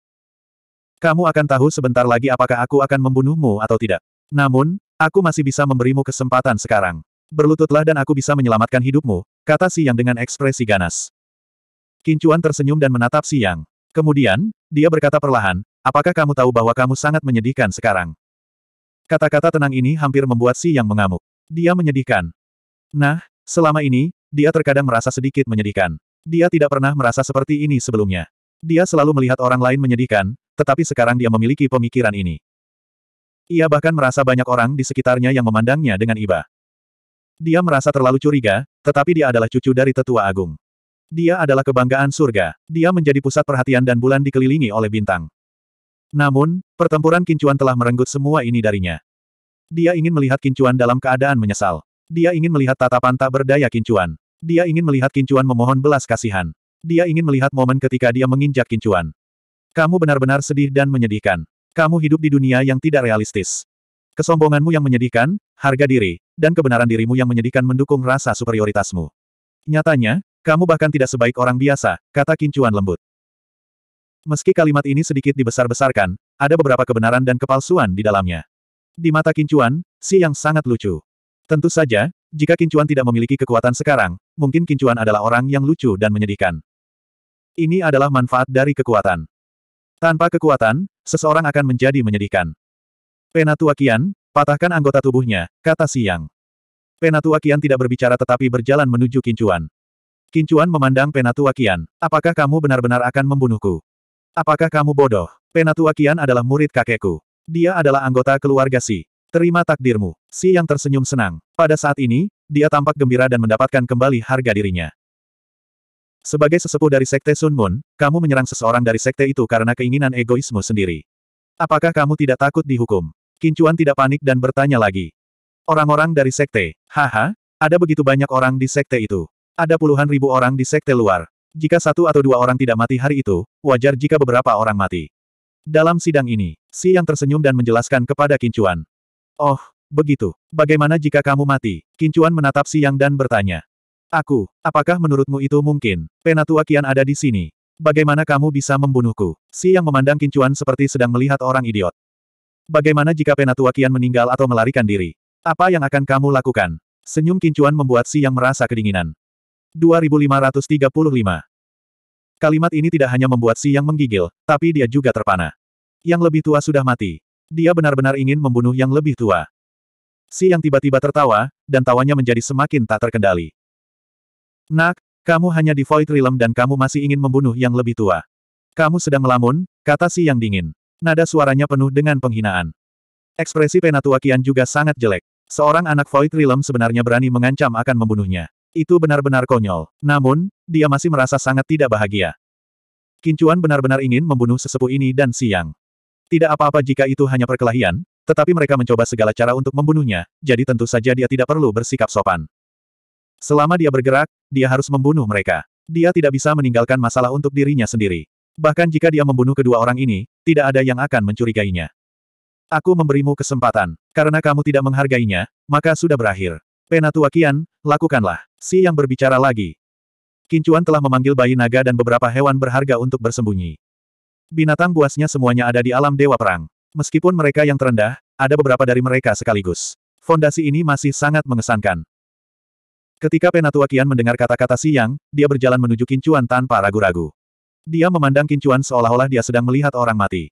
Kamu akan tahu sebentar lagi apakah aku akan membunuhmu atau tidak. Namun, aku masih bisa memberimu kesempatan sekarang. Berlututlah dan aku bisa menyelamatkan hidupmu, kata siang dengan ekspresi ganas. Kincuan tersenyum dan menatap siang Kemudian, dia berkata perlahan, apakah kamu tahu bahwa kamu sangat menyedihkan sekarang? Kata-kata tenang ini hampir membuat siang mengamuk. Dia menyedihkan. Nah, selama ini, dia terkadang merasa sedikit menyedihkan. Dia tidak pernah merasa seperti ini sebelumnya. Dia selalu melihat orang lain menyedihkan, tetapi sekarang dia memiliki pemikiran ini. Ia bahkan merasa banyak orang di sekitarnya yang memandangnya dengan iba. Dia merasa terlalu curiga, tetapi dia adalah cucu dari tetua agung. Dia adalah kebanggaan surga. Dia menjadi pusat perhatian dan bulan dikelilingi oleh bintang. Namun, pertempuran kincuan telah merenggut semua ini darinya. Dia ingin melihat kincuan dalam keadaan menyesal. Dia ingin melihat tatapan tak berdaya kincuan. Dia ingin melihat kincuan memohon belas kasihan. Dia ingin melihat momen ketika dia menginjak kincuan. Kamu benar-benar sedih dan menyedihkan. Kamu hidup di dunia yang tidak realistis. Kesombonganmu yang menyedihkan, harga diri, dan kebenaran dirimu yang menyedihkan mendukung rasa superioritasmu. Nyatanya, kamu bahkan tidak sebaik orang biasa, kata Kincuan lembut. Meski kalimat ini sedikit dibesar-besarkan, ada beberapa kebenaran dan kepalsuan di dalamnya. Di mata Kincuan, Si yang sangat lucu. Tentu saja, jika Kincuan tidak memiliki kekuatan sekarang, mungkin Kincuan adalah orang yang lucu dan menyedihkan. Ini adalah manfaat dari kekuatan. Tanpa kekuatan, seseorang akan menjadi menyedihkan. Penatua Kian, Patahkan anggota tubuhnya, kata Siang. Penatua Kian tidak berbicara tetapi berjalan menuju Kincuan. Kincuan memandang Penatua Kian, apakah kamu benar-benar akan membunuhku? Apakah kamu bodoh? Penatua Kian adalah murid kakekku. Dia adalah anggota keluarga Si. Terima takdirmu. Si yang tersenyum senang. Pada saat ini, dia tampak gembira dan mendapatkan kembali harga dirinya. Sebagai sesepuh dari Sekte Sun Moon, kamu menyerang seseorang dari sekte itu karena keinginan egoismu sendiri. Apakah kamu tidak takut dihukum? Kincuan tidak panik dan bertanya lagi. Orang-orang dari sekte, haha, ada begitu banyak orang di sekte itu. Ada puluhan ribu orang di sekte luar. Jika satu atau dua orang tidak mati hari itu, wajar jika beberapa orang mati. Dalam sidang ini, Si Yang tersenyum dan menjelaskan kepada Kincuan. Oh, begitu. Bagaimana jika kamu mati? Kincuan menatap Si Yang dan bertanya. Aku, apakah menurutmu itu mungkin? Penatua Kian ada di sini. Bagaimana kamu bisa membunuhku? Si Yang memandang Kincuan seperti sedang melihat orang idiot. Bagaimana jika penatua Kian meninggal atau melarikan diri? Apa yang akan kamu lakukan? Senyum kincuan membuat Si yang merasa kedinginan. 2535 Kalimat ini tidak hanya membuat Si yang menggigil, tapi dia juga terpana. Yang lebih tua sudah mati. Dia benar-benar ingin membunuh yang lebih tua. Si yang tiba-tiba tertawa, dan tawanya menjadi semakin tak terkendali. Nak, kamu hanya di Void Realm dan kamu masih ingin membunuh yang lebih tua. Kamu sedang melamun, kata si yang dingin nada suaranya penuh dengan penghinaan. Ekspresi Penatua kian juga sangat jelek. Seorang anak Void Realm sebenarnya berani mengancam akan membunuhnya. Itu benar-benar konyol. Namun, dia masih merasa sangat tidak bahagia. Kincuan benar-benar ingin membunuh sesepuh ini dan Siang. Tidak apa-apa jika itu hanya perkelahian, tetapi mereka mencoba segala cara untuk membunuhnya, jadi tentu saja dia tidak perlu bersikap sopan. Selama dia bergerak, dia harus membunuh mereka. Dia tidak bisa meninggalkan masalah untuk dirinya sendiri. Bahkan jika dia membunuh kedua orang ini, tidak ada yang akan mencurigainya. Aku memberimu kesempatan. Karena kamu tidak menghargainya, maka sudah berakhir. Penatua Kian, lakukanlah. Si yang berbicara lagi. Kincuan telah memanggil bayi naga dan beberapa hewan berharga untuk bersembunyi. Binatang buasnya semuanya ada di alam dewa perang. Meskipun mereka yang terendah, ada beberapa dari mereka sekaligus. Fondasi ini masih sangat mengesankan. Ketika Penatua Kian mendengar kata-kata Siang, dia berjalan menuju Kincuan tanpa ragu-ragu. Dia memandang Kincuan seolah-olah dia sedang melihat orang mati.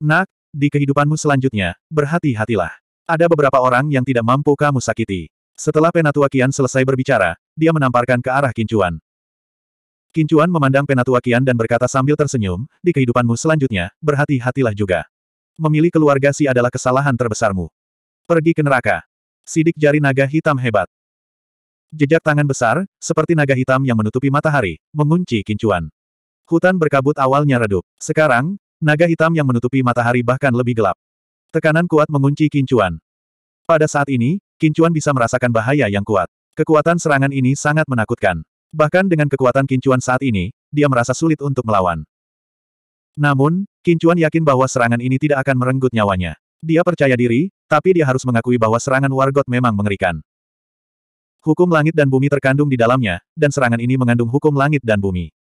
Nak, di kehidupanmu selanjutnya, berhati-hatilah. Ada beberapa orang yang tidak mampu kamu sakiti. Setelah Penatua Kian selesai berbicara, dia menamparkan ke arah Kincuan. Kincuan memandang Penatua Kian dan berkata sambil tersenyum, di kehidupanmu selanjutnya, berhati-hatilah juga. Memilih keluarga si adalah kesalahan terbesarmu. Pergi ke neraka. Sidik jari naga hitam hebat. Jejak tangan besar, seperti naga hitam yang menutupi matahari, mengunci Kincuan. Hutan berkabut awalnya redup. Sekarang, naga hitam yang menutupi matahari bahkan lebih gelap. Tekanan kuat mengunci kincuan. Pada saat ini, kincuan bisa merasakan bahaya yang kuat. Kekuatan serangan ini sangat menakutkan. Bahkan dengan kekuatan kincuan saat ini, dia merasa sulit untuk melawan. Namun, kincuan yakin bahwa serangan ini tidak akan merenggut nyawanya. Dia percaya diri, tapi dia harus mengakui bahwa serangan Wargot memang mengerikan. Hukum langit dan bumi terkandung di dalamnya, dan serangan ini mengandung hukum langit dan bumi.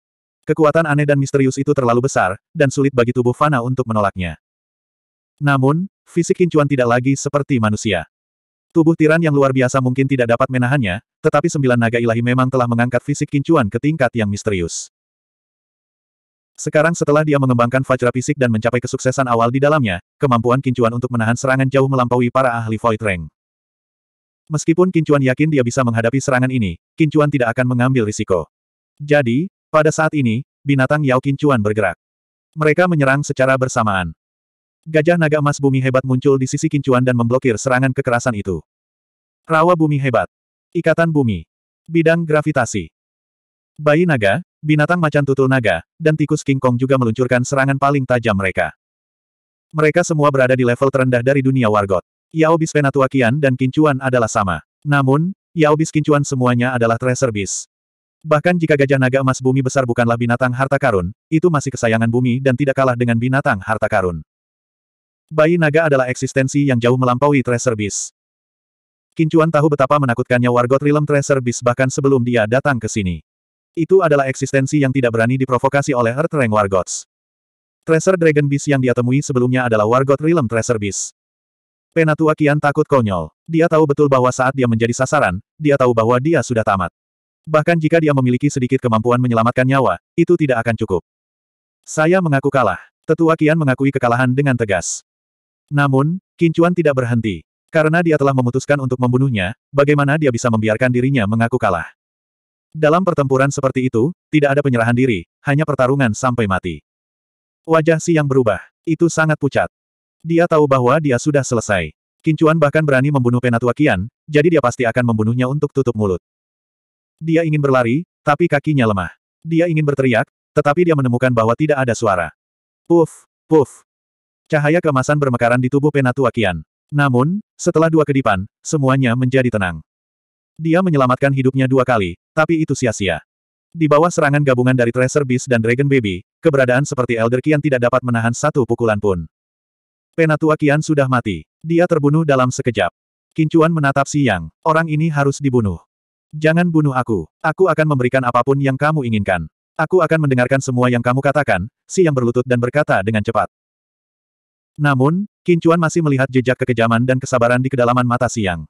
Kekuatan aneh dan misterius itu terlalu besar, dan sulit bagi tubuh Fana untuk menolaknya. Namun, fisik Kincuan tidak lagi seperti manusia. Tubuh tiran yang luar biasa mungkin tidak dapat menahannya, tetapi sembilan naga ilahi memang telah mengangkat fisik Kincuan ke tingkat yang misterius. Sekarang setelah dia mengembangkan Vajra fisik dan mencapai kesuksesan awal di dalamnya, kemampuan Kincuan untuk menahan serangan jauh melampaui para ahli Void Rank. Meskipun Kincuan yakin dia bisa menghadapi serangan ini, Kincuan tidak akan mengambil risiko. Jadi, pada saat ini, binatang Yao Kincuan bergerak. Mereka menyerang secara bersamaan. Gajah naga emas bumi hebat muncul di sisi Kincuan dan memblokir serangan kekerasan itu. Rawa bumi hebat. Ikatan bumi. Bidang gravitasi. Bayi naga, binatang macan tutul naga, dan tikus King Kong juga meluncurkan serangan paling tajam mereka. Mereka semua berada di level terendah dari dunia wargot. Yao Penatua Kian dan Kincuan adalah sama. Namun, Yao bis Kincuan semuanya adalah Tracer Beast. Bahkan jika gajah naga emas bumi besar bukanlah binatang harta karun, itu masih kesayangan bumi dan tidak kalah dengan binatang harta karun. Bayi naga adalah eksistensi yang jauh melampaui Treasure Beast. Kincuan tahu betapa menakutkannya wargot Rilem Treasure Beast bahkan sebelum dia datang ke sini. Itu adalah eksistensi yang tidak berani diprovokasi oleh Earth Ring Wargots. Treasure Dragon Beast yang dia temui sebelumnya adalah wargot Rilem Treasure Beast. Penatua Kian takut konyol. Dia tahu betul bahwa saat dia menjadi sasaran, dia tahu bahwa dia sudah tamat. Bahkan jika dia memiliki sedikit kemampuan menyelamatkan nyawa, itu tidak akan cukup. Saya mengaku kalah. Tetua Kian mengakui kekalahan dengan tegas. Namun, Kincuan tidak berhenti. Karena dia telah memutuskan untuk membunuhnya, bagaimana dia bisa membiarkan dirinya mengaku kalah? Dalam pertempuran seperti itu, tidak ada penyerahan diri, hanya pertarungan sampai mati. Wajah Si yang berubah. Itu sangat pucat. Dia tahu bahwa dia sudah selesai. Kincuan bahkan berani membunuh Penatua Kian, jadi dia pasti akan membunuhnya untuk tutup mulut. Dia ingin berlari, tapi kakinya lemah. Dia ingin berteriak, tetapi dia menemukan bahwa tidak ada suara. Puf, puf. Cahaya kemasan bermekaran di tubuh Penatua Kian. Namun, setelah dua kedipan, semuanya menjadi tenang. Dia menyelamatkan hidupnya dua kali, tapi itu sia-sia. Di bawah serangan gabungan dari Tracer Beast dan Dragon Baby, keberadaan seperti Elder Kian tidak dapat menahan satu pukulan pun. Penatua Kian sudah mati. Dia terbunuh dalam sekejap. Kincuan menatap siang. Orang ini harus dibunuh. Jangan bunuh aku. Aku akan memberikan apapun yang kamu inginkan. Aku akan mendengarkan semua yang kamu katakan, si yang berlutut dan berkata dengan cepat. Namun, Kincuan masih melihat jejak kekejaman dan kesabaran di kedalaman mata siang.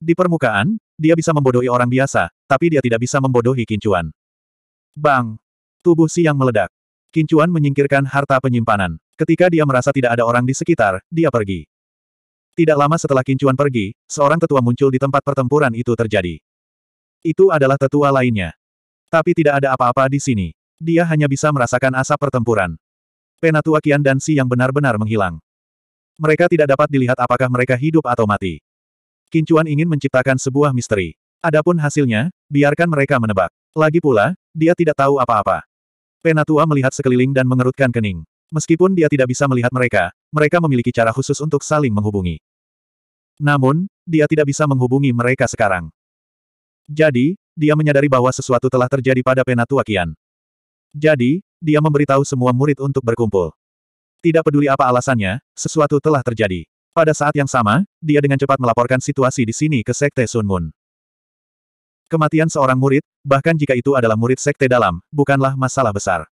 Di permukaan, dia bisa membodohi orang biasa, tapi dia tidak bisa membodohi Kincuan. Bang! Tubuh siang meledak. Kincuan menyingkirkan harta penyimpanan. Ketika dia merasa tidak ada orang di sekitar, dia pergi. Tidak lama setelah Kincuan pergi, seorang tetua muncul di tempat pertempuran itu terjadi. Itu adalah tetua lainnya. Tapi tidak ada apa-apa di sini. Dia hanya bisa merasakan asap pertempuran. Penatua Kian dan Si yang benar-benar menghilang. Mereka tidak dapat dilihat apakah mereka hidup atau mati. Kincuan ingin menciptakan sebuah misteri. Adapun hasilnya, biarkan mereka menebak. Lagi pula, dia tidak tahu apa-apa. Penatua melihat sekeliling dan mengerutkan kening. Meskipun dia tidak bisa melihat mereka, mereka memiliki cara khusus untuk saling menghubungi. Namun, dia tidak bisa menghubungi mereka sekarang. Jadi, dia menyadari bahwa sesuatu telah terjadi pada Penatua Kian. Jadi, dia memberitahu semua murid untuk berkumpul. Tidak peduli apa alasannya, sesuatu telah terjadi. Pada saat yang sama, dia dengan cepat melaporkan situasi di sini ke Sekte Sun Moon. Kematian seorang murid, bahkan jika itu adalah murid Sekte dalam, bukanlah masalah besar.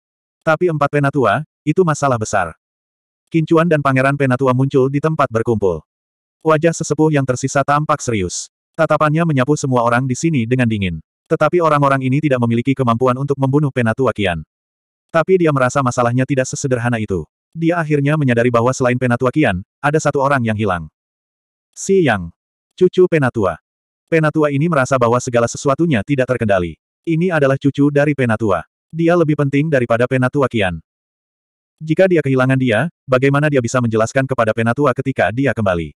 Tapi empat penatua, itu masalah besar. Kincuan dan pangeran penatua muncul di tempat berkumpul. Wajah sesepuh yang tersisa tampak serius. Tatapannya menyapu semua orang di sini dengan dingin. Tetapi orang-orang ini tidak memiliki kemampuan untuk membunuh Penatua Kian. Tapi dia merasa masalahnya tidak sesederhana itu. Dia akhirnya menyadari bahwa selain Penatua Kian, ada satu orang yang hilang. Si Yang. Cucu Penatua. Penatua ini merasa bahwa segala sesuatunya tidak terkendali. Ini adalah cucu dari Penatua. Dia lebih penting daripada Penatua Kian. Jika dia kehilangan dia, bagaimana dia bisa menjelaskan kepada Penatua ketika dia kembali?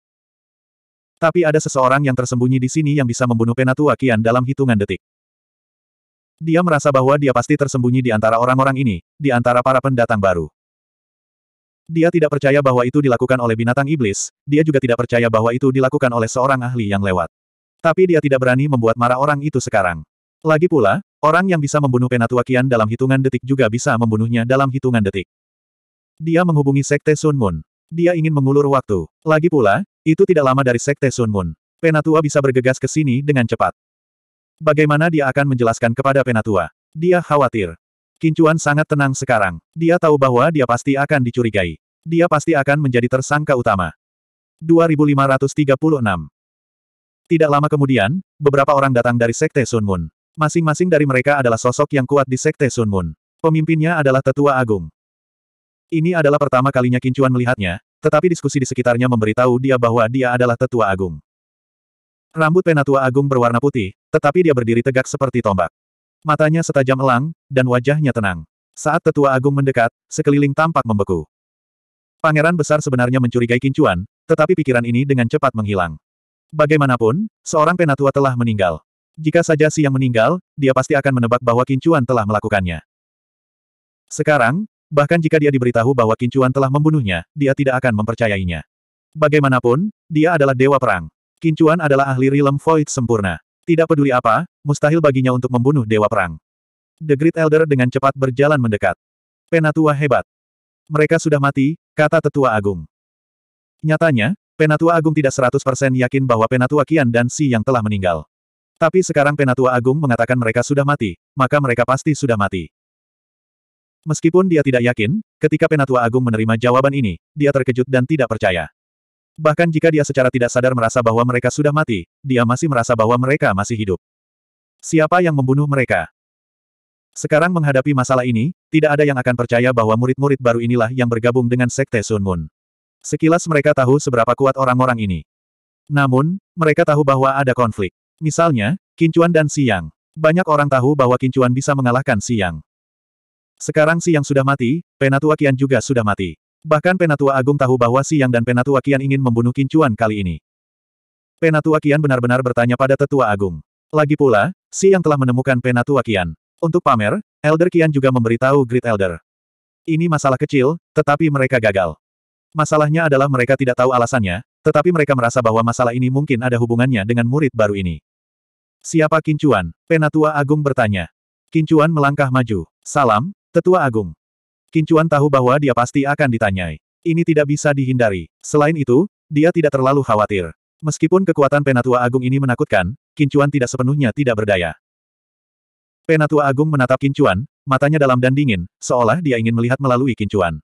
Tapi ada seseorang yang tersembunyi di sini yang bisa membunuh Penatua Kian dalam hitungan detik. Dia merasa bahwa dia pasti tersembunyi di antara orang-orang ini, di antara para pendatang baru. Dia tidak percaya bahwa itu dilakukan oleh binatang iblis, dia juga tidak percaya bahwa itu dilakukan oleh seorang ahli yang lewat. Tapi dia tidak berani membuat marah orang itu sekarang. Lagi pula, orang yang bisa membunuh Penatua Kian dalam hitungan detik juga bisa membunuhnya dalam hitungan detik. Dia menghubungi Sekte Sun Moon. Dia ingin mengulur waktu. Lagi pula, itu tidak lama dari Sekte Sun Moon. Penatua bisa bergegas ke sini dengan cepat. Bagaimana dia akan menjelaskan kepada Penatua? Dia khawatir. Kincuan sangat tenang sekarang. Dia tahu bahwa dia pasti akan dicurigai. Dia pasti akan menjadi tersangka utama. 2536 Tidak lama kemudian, beberapa orang datang dari Sekte Sun Moon. Masing-masing dari mereka adalah sosok yang kuat di Sekte Sun Moon. Pemimpinnya adalah Tetua Agung. Ini adalah pertama kalinya Kincuan melihatnya, tetapi diskusi di sekitarnya memberitahu dia bahwa dia adalah tetua agung. Rambut penatua agung berwarna putih, tetapi dia berdiri tegak seperti tombak. Matanya setajam elang, dan wajahnya tenang. Saat tetua agung mendekat, sekeliling tampak membeku. Pangeran besar sebenarnya mencurigai kincuan, tetapi pikiran ini dengan cepat menghilang. Bagaimanapun, seorang penatua telah meninggal. Jika saja si yang meninggal, dia pasti akan menebak bahwa kincuan telah melakukannya. Sekarang, Bahkan jika dia diberitahu bahwa Kincuan telah membunuhnya, dia tidak akan mempercayainya. Bagaimanapun, dia adalah dewa perang. Kincuan adalah ahli realm void sempurna. Tidak peduli apa, mustahil baginya untuk membunuh dewa perang. The Great Elder dengan cepat berjalan mendekat. Penatua hebat. Mereka sudah mati, kata tetua agung. Nyatanya, Penatua Agung tidak 100% yakin bahwa Penatua Kian dan Si yang telah meninggal. Tapi sekarang Penatua Agung mengatakan mereka sudah mati, maka mereka pasti sudah mati. Meskipun dia tidak yakin, ketika Penatua Agung menerima jawaban ini, dia terkejut dan tidak percaya. Bahkan jika dia secara tidak sadar merasa bahwa mereka sudah mati, dia masih merasa bahwa mereka masih hidup. Siapa yang membunuh mereka? Sekarang menghadapi masalah ini, tidak ada yang akan percaya bahwa murid-murid baru inilah yang bergabung dengan Sekte Sun Moon. Sekilas mereka tahu seberapa kuat orang-orang ini. Namun, mereka tahu bahwa ada konflik. Misalnya, Kincuan dan Siang. Banyak orang tahu bahwa Kincuan bisa mengalahkan Siang. Sekarang Si Yang sudah mati, Penatua kian juga sudah mati. Bahkan Penatua Agung tahu bahwa Si Yang dan Penatua kian ingin membunuh Kincuan kali ini. Penatua kian benar-benar bertanya pada Tetua Agung. Lagi pula, Si Yang telah menemukan Penatua kian Untuk pamer, Elder kian juga memberitahu Great Elder. Ini masalah kecil, tetapi mereka gagal. Masalahnya adalah mereka tidak tahu alasannya, tetapi mereka merasa bahwa masalah ini mungkin ada hubungannya dengan murid baru ini. Siapa Kincuan? Penatua Agung bertanya. Kincuan melangkah maju. Salam, Tetua Agung. Kincuan tahu bahwa dia pasti akan ditanyai. Ini tidak bisa dihindari. Selain itu, dia tidak terlalu khawatir. Meskipun kekuatan Penatua Agung ini menakutkan, Kincuan tidak sepenuhnya tidak berdaya. Penatua Agung menatap Kincuan, matanya dalam dan dingin, seolah dia ingin melihat melalui Kincuan.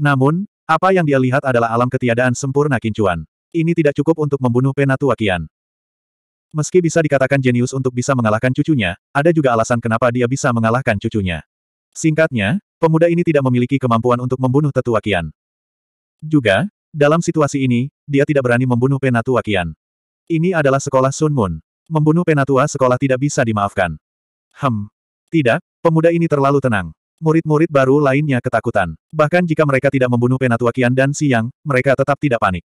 Namun, apa yang dia lihat adalah alam ketiadaan sempurna Kincuan. Ini tidak cukup untuk membunuh Penatua Kian. Meski bisa dikatakan jenius untuk bisa mengalahkan cucunya, ada juga alasan kenapa dia bisa mengalahkan cucunya. Singkatnya, pemuda ini tidak memiliki kemampuan untuk membunuh tetua Kian. Juga, dalam situasi ini, dia tidak berani membunuh penatua Kian. Ini adalah sekolah Sun Moon. Membunuh penatua sekolah tidak bisa dimaafkan. Hem. Tidak, pemuda ini terlalu tenang. Murid-murid baru lainnya ketakutan. Bahkan jika mereka tidak membunuh penatua Kian dan Siang, mereka tetap tidak panik.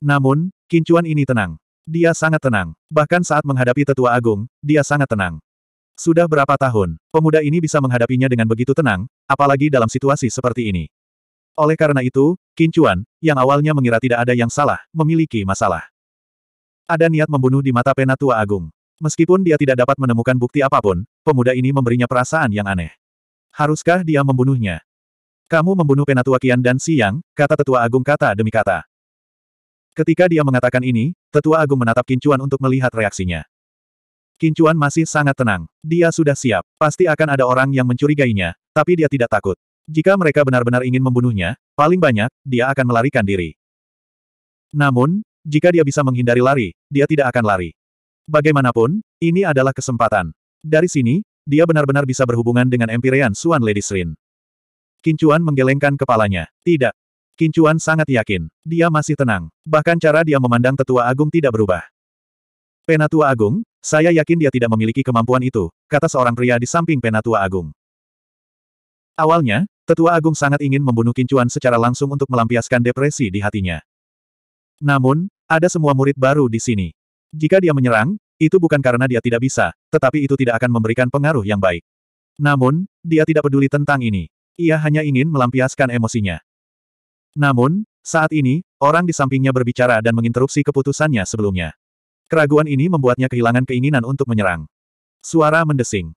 Namun, kincuan ini tenang. Dia sangat tenang. Bahkan saat menghadapi tetua agung, dia sangat tenang. Sudah berapa tahun, pemuda ini bisa menghadapinya dengan begitu tenang, apalagi dalam situasi seperti ini. Oleh karena itu, Kincuan, yang awalnya mengira tidak ada yang salah, memiliki masalah. Ada niat membunuh di mata Penatua Agung. Meskipun dia tidak dapat menemukan bukti apapun, pemuda ini memberinya perasaan yang aneh. Haruskah dia membunuhnya? Kamu membunuh Penatua Kian dan Siang, kata Tetua Agung kata demi kata. Ketika dia mengatakan ini, Tetua Agung menatap Kincuan untuk melihat reaksinya. Kincuan masih sangat tenang. Dia sudah siap. Pasti akan ada orang yang mencurigainya, tapi dia tidak takut. Jika mereka benar-benar ingin membunuhnya, paling banyak, dia akan melarikan diri. Namun, jika dia bisa menghindari lari, dia tidak akan lari. Bagaimanapun, ini adalah kesempatan. Dari sini, dia benar-benar bisa berhubungan dengan Empyrean Suan Lady Srin. Kincuan menggelengkan kepalanya. Tidak. Kincuan sangat yakin. Dia masih tenang. Bahkan cara dia memandang tetua agung tidak berubah. Penatua Agung, saya yakin dia tidak memiliki kemampuan itu, kata seorang pria di samping Penatua Agung. Awalnya, Tetua Agung sangat ingin membunuh Kincuan secara langsung untuk melampiaskan depresi di hatinya. Namun, ada semua murid baru di sini. Jika dia menyerang, itu bukan karena dia tidak bisa, tetapi itu tidak akan memberikan pengaruh yang baik. Namun, dia tidak peduli tentang ini. Ia hanya ingin melampiaskan emosinya. Namun, saat ini, orang di sampingnya berbicara dan menginterupsi keputusannya sebelumnya. Keraguan ini membuatnya kehilangan keinginan untuk menyerang. Suara mendesing.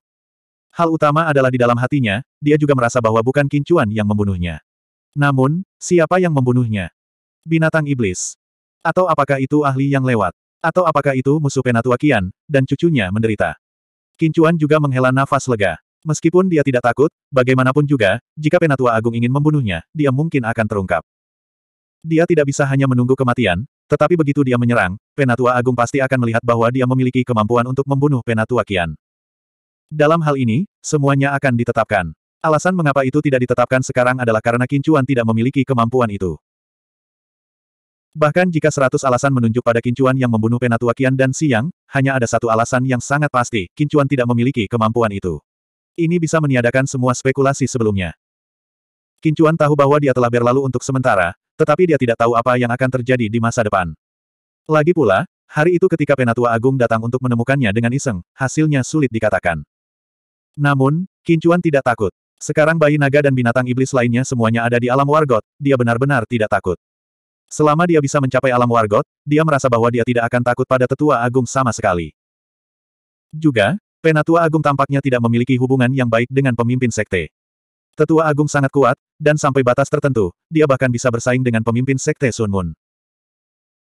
Hal utama adalah di dalam hatinya, dia juga merasa bahwa bukan Kincuan yang membunuhnya. Namun, siapa yang membunuhnya? Binatang iblis. Atau apakah itu ahli yang lewat? Atau apakah itu musuh Penatua Kian, dan cucunya menderita? Kincuan juga menghela nafas lega. Meskipun dia tidak takut, bagaimanapun juga, jika Penatua Agung ingin membunuhnya, dia mungkin akan terungkap. Dia tidak bisa hanya menunggu kematian, tetapi begitu dia menyerang, Penatua Agung pasti akan melihat bahwa dia memiliki kemampuan untuk membunuh Penatua Kian. Dalam hal ini, semuanya akan ditetapkan. Alasan mengapa itu tidak ditetapkan sekarang adalah karena Kincuan tidak memiliki kemampuan itu. Bahkan jika seratus alasan menunjuk pada Kincuan yang membunuh Penatua Kian dan Siang, hanya ada satu alasan yang sangat pasti, Kincuan tidak memiliki kemampuan itu. Ini bisa meniadakan semua spekulasi sebelumnya. Kincuan tahu bahwa dia telah berlalu untuk sementara, tetapi dia tidak tahu apa yang akan terjadi di masa depan. Lagi pula, hari itu ketika Penatua Agung datang untuk menemukannya dengan iseng, hasilnya sulit dikatakan. Namun, Kincuan tidak takut. Sekarang bayi naga dan binatang iblis lainnya semuanya ada di alam wargot, dia benar-benar tidak takut. Selama dia bisa mencapai alam wargot, dia merasa bahwa dia tidak akan takut pada tetua agung sama sekali. Juga, penatua agung tampaknya tidak memiliki hubungan yang baik dengan pemimpin sekte. Tetua Agung sangat kuat, dan sampai batas tertentu, dia bahkan bisa bersaing dengan pemimpin Sekte Sun Moon.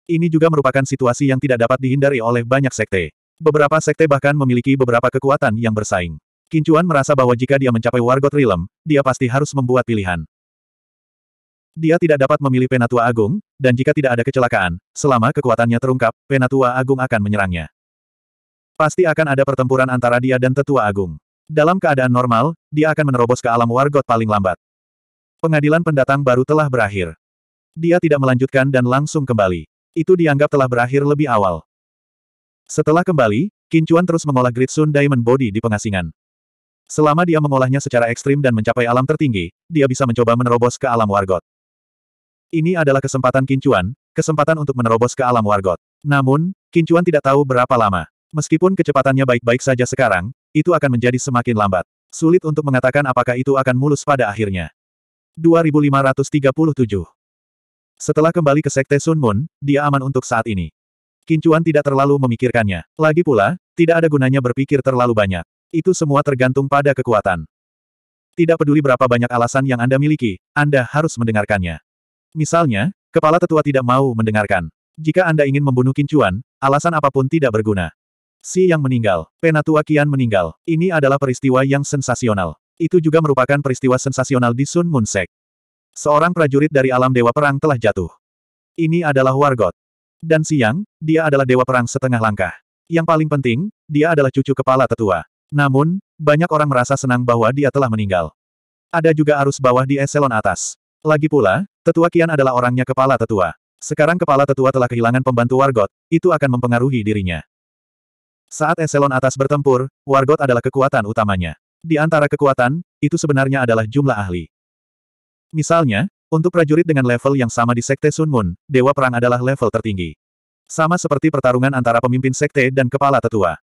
Ini juga merupakan situasi yang tidak dapat dihindari oleh banyak sekte. Beberapa sekte bahkan memiliki beberapa kekuatan yang bersaing. Kincuan merasa bahwa jika dia mencapai Wargot Realm, dia pasti harus membuat pilihan. Dia tidak dapat memilih Penatua Agung, dan jika tidak ada kecelakaan, selama kekuatannya terungkap, Penatua Agung akan menyerangnya. Pasti akan ada pertempuran antara dia dan Tetua Agung. Dalam keadaan normal, dia akan menerobos ke alam wargot paling lambat. Pengadilan pendatang baru telah berakhir. Dia tidak melanjutkan dan langsung kembali. Itu dianggap telah berakhir lebih awal. Setelah kembali, Kincuan terus mengolah Great Sun Diamond Body di pengasingan. Selama dia mengolahnya secara ekstrim dan mencapai alam tertinggi, dia bisa mencoba menerobos ke alam wargot. Ini adalah kesempatan Kincuan, kesempatan untuk menerobos ke alam wargot. Namun, Kincuan tidak tahu berapa lama. Meskipun kecepatannya baik-baik saja sekarang, itu akan menjadi semakin lambat. Sulit untuk mengatakan apakah itu akan mulus pada akhirnya. 2537 Setelah kembali ke Sekte Sun Moon, dia aman untuk saat ini. Kincuan tidak terlalu memikirkannya. Lagi pula, tidak ada gunanya berpikir terlalu banyak. Itu semua tergantung pada kekuatan. Tidak peduli berapa banyak alasan yang Anda miliki, Anda harus mendengarkannya. Misalnya, kepala tetua tidak mau mendengarkan. Jika Anda ingin membunuh Kincuan, alasan apapun tidak berguna. Si yang meninggal. Penatua Kian meninggal. Ini adalah peristiwa yang sensasional. Itu juga merupakan peristiwa sensasional di Sun Moon Sek. Seorang prajurit dari alam Dewa Perang telah jatuh. Ini adalah Wargot. Dan siang, dia adalah Dewa Perang setengah langkah. Yang paling penting, dia adalah cucu kepala tetua. Namun, banyak orang merasa senang bahwa dia telah meninggal. Ada juga arus bawah di eselon atas. Lagi pula, tetua Kian adalah orangnya kepala tetua. Sekarang kepala tetua telah kehilangan pembantu Wargot, itu akan mempengaruhi dirinya. Saat eselon atas bertempur, Wargot adalah kekuatan utamanya. Di antara kekuatan, itu sebenarnya adalah jumlah ahli. Misalnya, untuk prajurit dengan level yang sama di Sekte Sun Moon, Dewa Perang adalah level tertinggi. Sama seperti pertarungan antara pemimpin Sekte dan Kepala Tetua.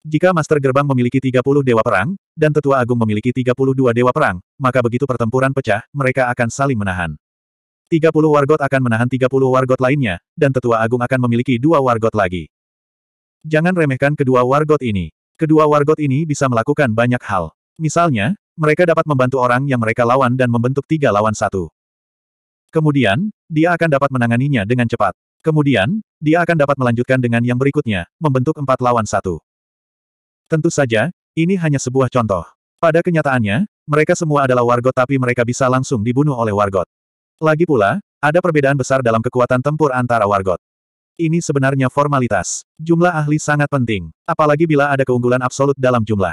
Jika Master Gerbang memiliki 30 Dewa Perang, dan Tetua Agung memiliki 32 Dewa Perang, maka begitu pertempuran pecah, mereka akan saling menahan. 30 wargot akan menahan 30 wargot lainnya, dan Tetua Agung akan memiliki dua wargot lagi. Jangan remehkan kedua wargot ini. Kedua wargot ini bisa melakukan banyak hal. Misalnya, mereka dapat membantu orang yang mereka lawan dan membentuk tiga lawan satu. Kemudian, dia akan dapat menanganinya dengan cepat. Kemudian, dia akan dapat melanjutkan dengan yang berikutnya, membentuk empat lawan satu. Tentu saja, ini hanya sebuah contoh. Pada kenyataannya, mereka semua adalah wargot tapi mereka bisa langsung dibunuh oleh wargot. Lagi pula, ada perbedaan besar dalam kekuatan tempur antara wargot. Ini sebenarnya formalitas. Jumlah ahli sangat penting, apalagi bila ada keunggulan absolut dalam jumlah.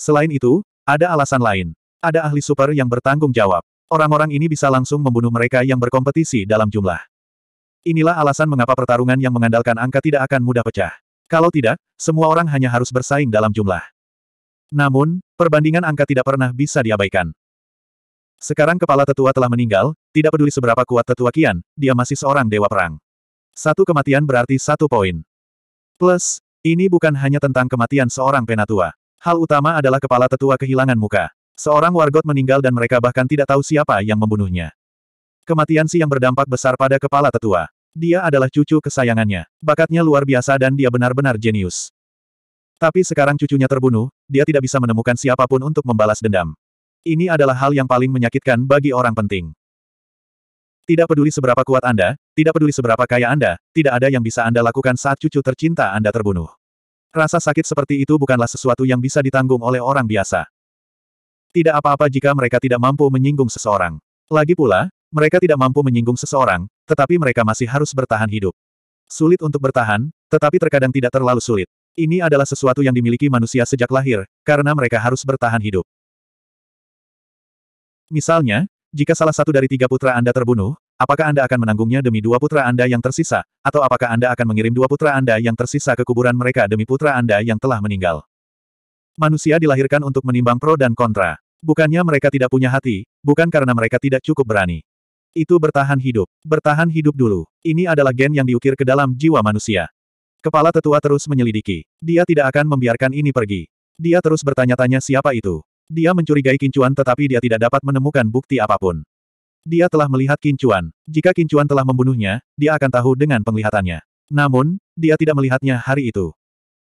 Selain itu, ada alasan lain. Ada ahli super yang bertanggung jawab. Orang-orang ini bisa langsung membunuh mereka yang berkompetisi dalam jumlah. Inilah alasan mengapa pertarungan yang mengandalkan angka tidak akan mudah pecah. Kalau tidak, semua orang hanya harus bersaing dalam jumlah. Namun, perbandingan angka tidak pernah bisa diabaikan. Sekarang kepala tetua telah meninggal, tidak peduli seberapa kuat tetua Kian, dia masih seorang dewa perang. Satu kematian berarti satu poin. Plus, ini bukan hanya tentang kematian seorang penatua. Hal utama adalah kepala tetua kehilangan muka. Seorang wargot meninggal dan mereka bahkan tidak tahu siapa yang membunuhnya. Kematian Si yang berdampak besar pada kepala tetua. Dia adalah cucu kesayangannya. Bakatnya luar biasa dan dia benar-benar jenius. Tapi sekarang cucunya terbunuh, dia tidak bisa menemukan siapapun untuk membalas dendam. Ini adalah hal yang paling menyakitkan bagi orang penting. Tidak peduli seberapa kuat Anda, tidak peduli seberapa kaya Anda, tidak ada yang bisa Anda lakukan saat cucu tercinta Anda terbunuh. Rasa sakit seperti itu bukanlah sesuatu yang bisa ditanggung oleh orang biasa. Tidak apa-apa jika mereka tidak mampu menyinggung seseorang. Lagi pula, mereka tidak mampu menyinggung seseorang, tetapi mereka masih harus bertahan hidup. Sulit untuk bertahan, tetapi terkadang tidak terlalu sulit. Ini adalah sesuatu yang dimiliki manusia sejak lahir, karena mereka harus bertahan hidup. Misalnya, jika salah satu dari tiga putra Anda terbunuh, apakah Anda akan menanggungnya demi dua putra Anda yang tersisa, atau apakah Anda akan mengirim dua putra Anda yang tersisa ke kuburan mereka demi putra Anda yang telah meninggal? Manusia dilahirkan untuk menimbang pro dan kontra. Bukannya mereka tidak punya hati, bukan karena mereka tidak cukup berani. Itu bertahan hidup. Bertahan hidup dulu. Ini adalah gen yang diukir ke dalam jiwa manusia. Kepala tetua terus menyelidiki. Dia tidak akan membiarkan ini pergi. Dia terus bertanya-tanya siapa itu. Dia mencurigai Kincuan tetapi dia tidak dapat menemukan bukti apapun. Dia telah melihat Kincuan. Jika Kincuan telah membunuhnya, dia akan tahu dengan penglihatannya. Namun, dia tidak melihatnya hari itu.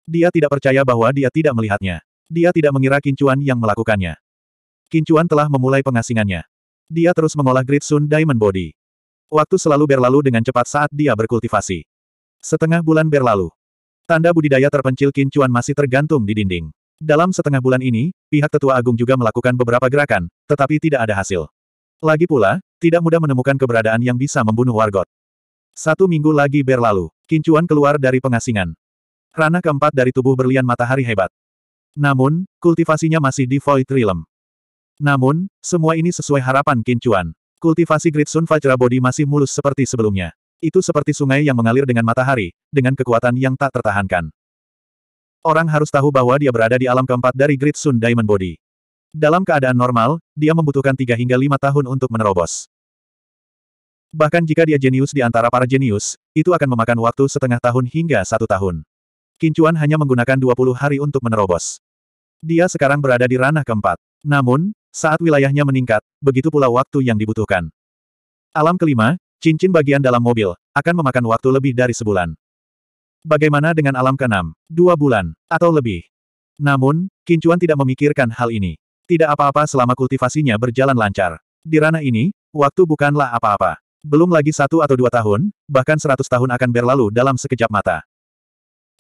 Dia tidak percaya bahwa dia tidak melihatnya. Dia tidak mengira Kincuan yang melakukannya. Kincuan telah memulai pengasingannya. Dia terus mengolah Great Sun Diamond Body. Waktu selalu berlalu dengan cepat saat dia berkultivasi. Setengah bulan berlalu. Tanda budidaya terpencil Kincuan masih tergantung di dinding. Dalam setengah bulan ini, pihak tetua agung juga melakukan beberapa gerakan, tetapi tidak ada hasil. Lagi pula, tidak mudah menemukan keberadaan yang bisa membunuh Wargot. Satu minggu lagi berlalu, Kincuan keluar dari pengasingan. Ranah keempat dari tubuh berlian matahari hebat. Namun, kultivasinya masih di Void Realm. Namun, semua ini sesuai harapan Kincuan. Kultivasi Great Sun Vajra Body masih mulus seperti sebelumnya. Itu seperti sungai yang mengalir dengan matahari, dengan kekuatan yang tak tertahankan. Orang harus tahu bahwa dia berada di alam keempat dari Great Sun Diamond Body. Dalam keadaan normal, dia membutuhkan 3 hingga 5 tahun untuk menerobos. Bahkan jika dia jenius di antara para jenius, itu akan memakan waktu setengah tahun hingga satu tahun. Kincuan hanya menggunakan 20 hari untuk menerobos. Dia sekarang berada di ranah keempat. Namun, saat wilayahnya meningkat, begitu pula waktu yang dibutuhkan. Alam kelima, cincin bagian dalam mobil, akan memakan waktu lebih dari sebulan. Bagaimana dengan alam keenam, dua bulan, atau lebih? Namun, Kincuan tidak memikirkan hal ini. Tidak apa-apa selama kultivasinya berjalan lancar. Di ranah ini, waktu bukanlah apa-apa. Belum lagi satu atau dua tahun, bahkan seratus tahun akan berlalu dalam sekejap mata.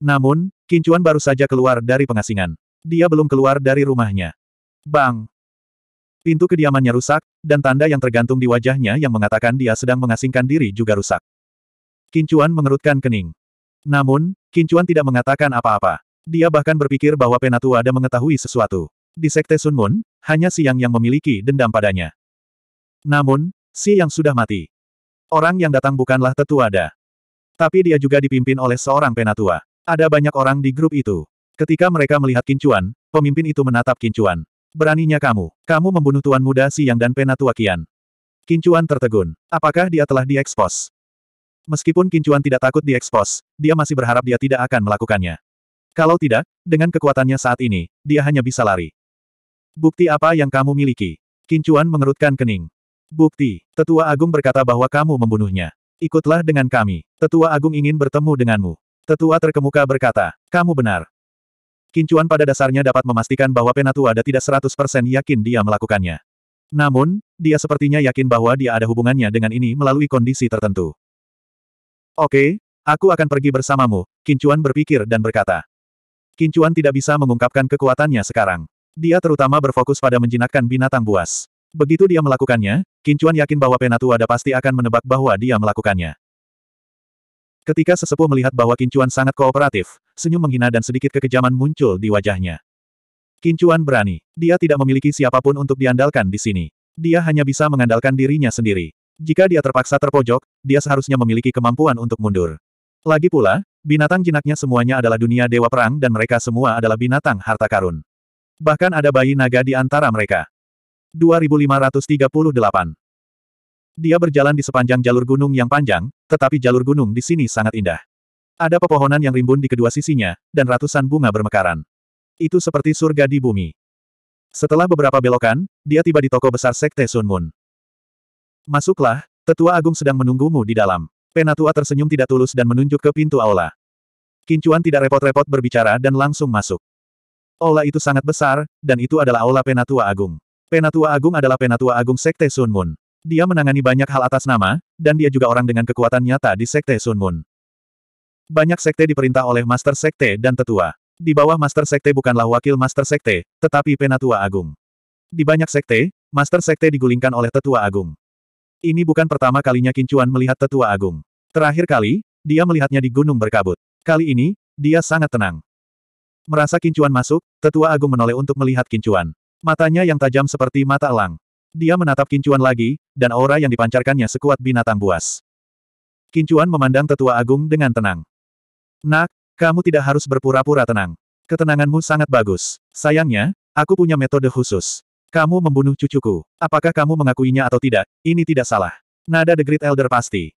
Namun, Kincuan baru saja keluar dari pengasingan. Dia belum keluar dari rumahnya. Bang! Pintu kediamannya rusak, dan tanda yang tergantung di wajahnya yang mengatakan dia sedang mengasingkan diri juga rusak. Kincuan mengerutkan kening. Namun, Kincuan tidak mengatakan apa-apa. Dia bahkan berpikir bahwa ada mengetahui sesuatu. Di Sekte Sunmun, hanya Siang yang memiliki dendam padanya. Namun, Si sudah mati. Orang yang datang bukanlah tetua ada. Tapi dia juga dipimpin oleh seorang Penatua. Ada banyak orang di grup itu. Ketika mereka melihat Kincuan, pemimpin itu menatap Kincuan. Beraninya kamu, kamu membunuh tuan muda Siang dan Penatua Kian. Kincuan tertegun. Apakah dia telah diekspos? Meskipun Kincuan tidak takut diekspos, dia masih berharap dia tidak akan melakukannya. Kalau tidak, dengan kekuatannya saat ini, dia hanya bisa lari. Bukti apa yang kamu miliki? Kincuan mengerutkan kening. Bukti, Tetua Agung berkata bahwa kamu membunuhnya. Ikutlah dengan kami. Tetua Agung ingin bertemu denganmu. Tetua terkemuka berkata, kamu benar. Kincuan pada dasarnya dapat memastikan bahwa Penatua ada tidak 100% yakin dia melakukannya. Namun, dia sepertinya yakin bahwa dia ada hubungannya dengan ini melalui kondisi tertentu. Oke, aku akan pergi bersamamu, Kincuan berpikir dan berkata. Kincuan tidak bisa mengungkapkan kekuatannya sekarang. Dia terutama berfokus pada menjinakkan binatang buas. Begitu dia melakukannya, Kincuan yakin bahwa Penatua ada pasti akan menebak bahwa dia melakukannya. Ketika sesepuh melihat bahwa Kincuan sangat kooperatif, senyum menghina dan sedikit kekejaman muncul di wajahnya. Kincuan berani. Dia tidak memiliki siapapun untuk diandalkan di sini. Dia hanya bisa mengandalkan dirinya sendiri. Jika dia terpaksa terpojok, dia seharusnya memiliki kemampuan untuk mundur. Lagi pula, binatang jinaknya semuanya adalah dunia dewa perang dan mereka semua adalah binatang harta karun. Bahkan ada bayi naga di antara mereka. 2538 Dia berjalan di sepanjang jalur gunung yang panjang, tetapi jalur gunung di sini sangat indah. Ada pepohonan yang rimbun di kedua sisinya, dan ratusan bunga bermekaran. Itu seperti surga di bumi. Setelah beberapa belokan, dia tiba di toko besar Sekte Sun Moon. Masuklah, tetua agung sedang menunggumu di dalam. Penatua tersenyum tidak tulus dan menunjuk ke pintu aula. Kincuan tidak repot-repot berbicara dan langsung masuk. Aula itu sangat besar, dan itu adalah aula Penatua Agung. Penatua Agung adalah Penatua Agung Sekte Sun Moon. Dia menangani banyak hal atas nama, dan dia juga orang dengan kekuatan nyata di Sekte Sun Moon. Banyak sekte diperintah oleh Master Sekte dan Tetua. Di bawah Master Sekte bukanlah wakil Master Sekte, tetapi Penatua Agung. Di banyak sekte, Master Sekte digulingkan oleh Tetua Agung. Ini bukan pertama kalinya Kincuan melihat tetua agung. Terakhir kali, dia melihatnya di gunung berkabut. Kali ini, dia sangat tenang. Merasa Kincuan masuk, tetua agung menoleh untuk melihat Kincuan. Matanya yang tajam seperti mata elang. Dia menatap Kincuan lagi, dan aura yang dipancarkannya sekuat binatang buas. Kincuan memandang tetua agung dengan tenang. Nak, kamu tidak harus berpura-pura tenang. Ketenanganmu sangat bagus. Sayangnya, aku punya metode khusus. Kamu membunuh cucuku. Apakah kamu mengakuinya atau tidak? Ini tidak salah. Nada The Great Elder pasti.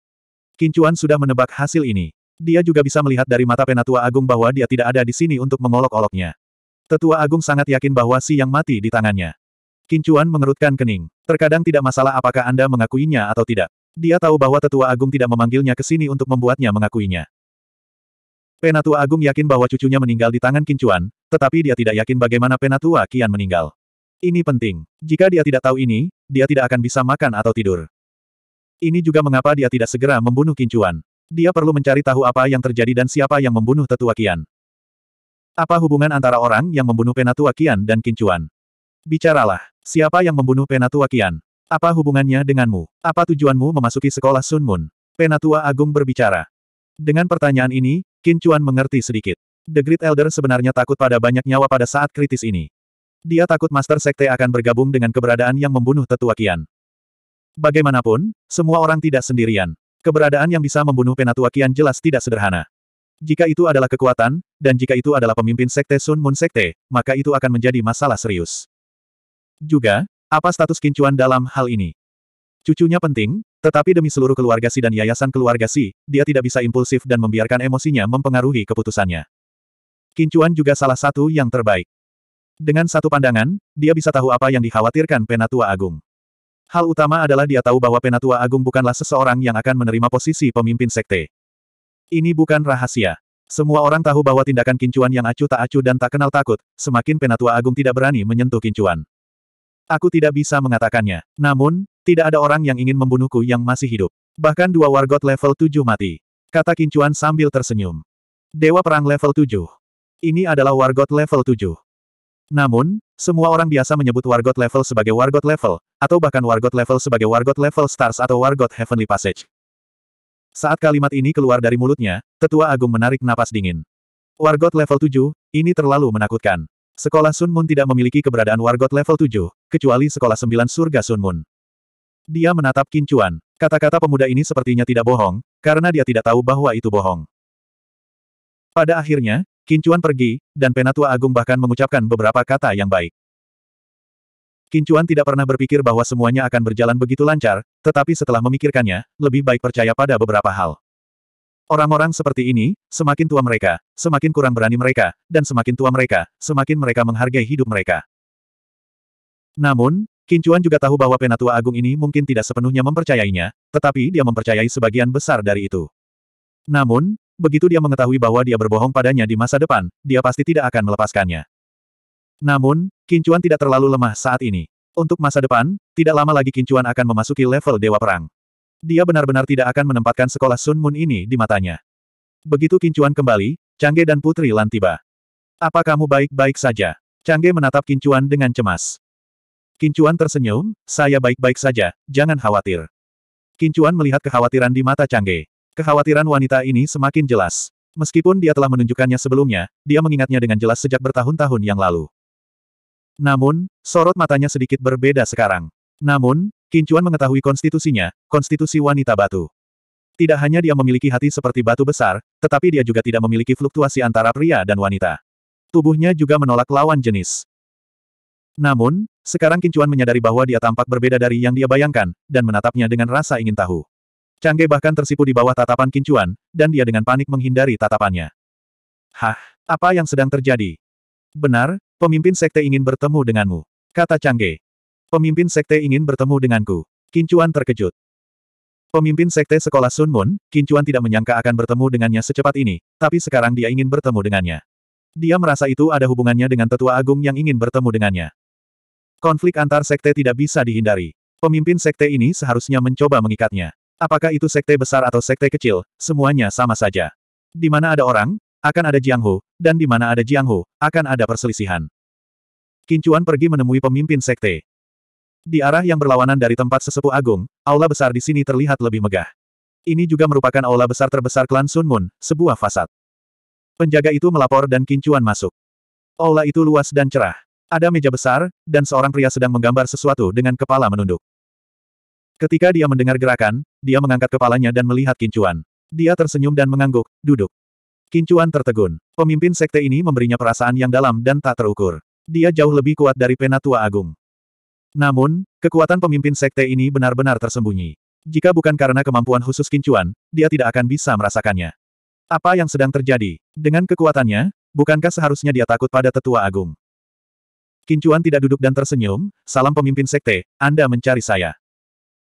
Kincuan sudah menebak hasil ini. Dia juga bisa melihat dari mata Penatua Agung bahwa dia tidak ada di sini untuk mengolok-oloknya. Tetua Agung sangat yakin bahwa si yang mati di tangannya. Kincuan mengerutkan kening. Terkadang tidak masalah apakah Anda mengakuinya atau tidak. Dia tahu bahwa Tetua Agung tidak memanggilnya ke sini untuk membuatnya mengakuinya. Penatua Agung yakin bahwa cucunya meninggal di tangan Kincuan, tetapi dia tidak yakin bagaimana Penatua Kian meninggal. Ini penting. Jika dia tidak tahu ini, dia tidak akan bisa makan atau tidur. Ini juga mengapa dia tidak segera membunuh Kincuan. Dia perlu mencari tahu apa yang terjadi dan siapa yang membunuh tetua Kian. Apa hubungan antara orang yang membunuh Penatua Kian dan Kincuan? Bicaralah. Siapa yang membunuh Penatua Kian? Apa hubungannya denganmu? Apa tujuanmu memasuki sekolah Sun Moon? Penatua Agung berbicara. Dengan pertanyaan ini, Kincuan mengerti sedikit. The Great Elder sebenarnya takut pada banyak nyawa pada saat kritis ini. Dia takut Master Sekte akan bergabung dengan keberadaan yang membunuh tetua Kian. Bagaimanapun, semua orang tidak sendirian. Keberadaan yang bisa membunuh penatua Kian jelas tidak sederhana. Jika itu adalah kekuatan, dan jika itu adalah pemimpin Sekte Sun Moon Sekte, maka itu akan menjadi masalah serius. Juga, apa status kincuan dalam hal ini? Cucunya penting, tetapi demi seluruh keluarga Si dan yayasan keluarga Si, dia tidak bisa impulsif dan membiarkan emosinya mempengaruhi keputusannya. Kincuan juga salah satu yang terbaik. Dengan satu pandangan, dia bisa tahu apa yang dikhawatirkan Penatua Agung. Hal utama adalah dia tahu bahwa Penatua Agung bukanlah seseorang yang akan menerima posisi pemimpin sekte. Ini bukan rahasia. Semua orang tahu bahwa tindakan kincuan yang acuh tak acuh dan tak kenal takut, semakin Penatua Agung tidak berani menyentuh kincuan. Aku tidak bisa mengatakannya. Namun, tidak ada orang yang ingin membunuhku yang masih hidup. Bahkan dua wargot level 7 mati. Kata kincuan sambil tersenyum. Dewa Perang level 7. Ini adalah wargot level 7. Namun, semua orang biasa menyebut Wargot level sebagai Wargot level, atau bahkan Wargot level sebagai Wargot level Stars atau Wargot Heavenly Passage. Saat kalimat ini keluar dari mulutnya, Tetua Agung menarik napas dingin. Wargot level 7, ini terlalu menakutkan. Sekolah Sun Moon tidak memiliki keberadaan Wargot level 7, kecuali Sekolah Sembilan Surga Sun Moon. Dia menatap Kincuan. Kata-kata pemuda ini sepertinya tidak bohong, karena dia tidak tahu bahwa itu bohong. Pada akhirnya, Kincuan pergi, dan Penatua Agung bahkan mengucapkan beberapa kata yang baik. Kincuan tidak pernah berpikir bahwa semuanya akan berjalan begitu lancar, tetapi setelah memikirkannya, lebih baik percaya pada beberapa hal. Orang-orang seperti ini, semakin tua mereka, semakin kurang berani mereka, dan semakin tua mereka, semakin mereka menghargai hidup mereka. Namun, Kincuan juga tahu bahwa Penatua Agung ini mungkin tidak sepenuhnya mempercayainya, tetapi dia mempercayai sebagian besar dari itu. Namun, Begitu dia mengetahui bahwa dia berbohong padanya di masa depan, dia pasti tidak akan melepaskannya. Namun, Kincuan tidak terlalu lemah saat ini. Untuk masa depan, tidak lama lagi Kincuan akan memasuki level Dewa Perang. Dia benar-benar tidak akan menempatkan sekolah Sun Moon ini di matanya. Begitu Kincuan kembali, Changge dan Putri Lan tiba. Apa kamu baik-baik saja? Changge menatap Kincuan dengan cemas. Kincuan tersenyum, saya baik-baik saja, jangan khawatir. Kincuan melihat kekhawatiran di mata Changge. Kekhawatiran wanita ini semakin jelas. Meskipun dia telah menunjukkannya sebelumnya, dia mengingatnya dengan jelas sejak bertahun-tahun yang lalu. Namun, sorot matanya sedikit berbeda sekarang. Namun, Kincuan mengetahui konstitusinya, konstitusi wanita batu. Tidak hanya dia memiliki hati seperti batu besar, tetapi dia juga tidak memiliki fluktuasi antara pria dan wanita. Tubuhnya juga menolak lawan jenis. Namun, sekarang Kincuan menyadari bahwa dia tampak berbeda dari yang dia bayangkan, dan menatapnya dengan rasa ingin tahu. Cangge bahkan tersipu di bawah tatapan kincuan, dan dia dengan panik menghindari tatapannya. Hah, apa yang sedang terjadi? Benar, pemimpin sekte ingin bertemu denganmu. Kata Cangge. Pemimpin sekte ingin bertemu denganku. Kincuan terkejut. Pemimpin sekte sekolah Sun Moon, Kincuan tidak menyangka akan bertemu dengannya secepat ini, tapi sekarang dia ingin bertemu dengannya. Dia merasa itu ada hubungannya dengan tetua agung yang ingin bertemu dengannya. Konflik antar sekte tidak bisa dihindari. Pemimpin sekte ini seharusnya mencoba mengikatnya. Apakah itu sekte besar atau sekte kecil, semuanya sama saja. Di mana ada orang, akan ada Jianghu, dan di mana ada Jianghu, akan ada perselisihan. Kincuan pergi menemui pemimpin sekte. Di arah yang berlawanan dari tempat sesepuh agung, aula besar di sini terlihat lebih megah. Ini juga merupakan aula besar terbesar klan Sun Moon, sebuah fasad. Penjaga itu melapor dan Kincuan masuk. Aula itu luas dan cerah. Ada meja besar, dan seorang pria sedang menggambar sesuatu dengan kepala menunduk. Ketika dia mendengar gerakan, dia mengangkat kepalanya dan melihat Kincuan. Dia tersenyum dan mengangguk, duduk. Kincuan tertegun. Pemimpin sekte ini memberinya perasaan yang dalam dan tak terukur. Dia jauh lebih kuat dari Penatua Agung. Namun, kekuatan pemimpin sekte ini benar-benar tersembunyi. Jika bukan karena kemampuan khusus Kincuan, dia tidak akan bisa merasakannya. Apa yang sedang terjadi? Dengan kekuatannya, bukankah seharusnya dia takut pada tetua agung? Kincuan tidak duduk dan tersenyum, salam pemimpin sekte, Anda mencari saya.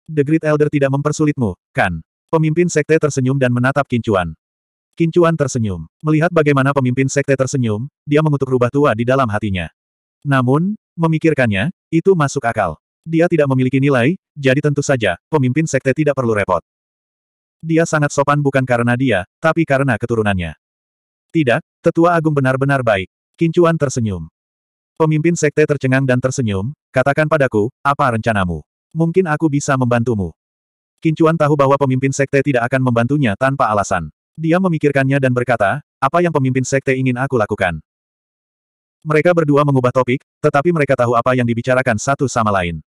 The Great Elder tidak mempersulitmu, kan? Pemimpin sekte tersenyum dan menatap Kincuan. Kincuan tersenyum. Melihat bagaimana pemimpin sekte tersenyum, dia mengutuk rubah tua di dalam hatinya. Namun, memikirkannya, itu masuk akal. Dia tidak memiliki nilai, jadi tentu saja, pemimpin sekte tidak perlu repot. Dia sangat sopan bukan karena dia, tapi karena keturunannya. Tidak, tetua agung benar-benar baik. Kincuan tersenyum. Pemimpin sekte tercengang dan tersenyum, katakan padaku, apa rencanamu? Mungkin aku bisa membantumu. Kincuan tahu bahwa pemimpin sekte tidak akan membantunya tanpa alasan. Dia memikirkannya dan berkata, apa yang pemimpin sekte ingin aku lakukan? Mereka berdua mengubah topik, tetapi mereka tahu apa yang dibicarakan satu sama lain.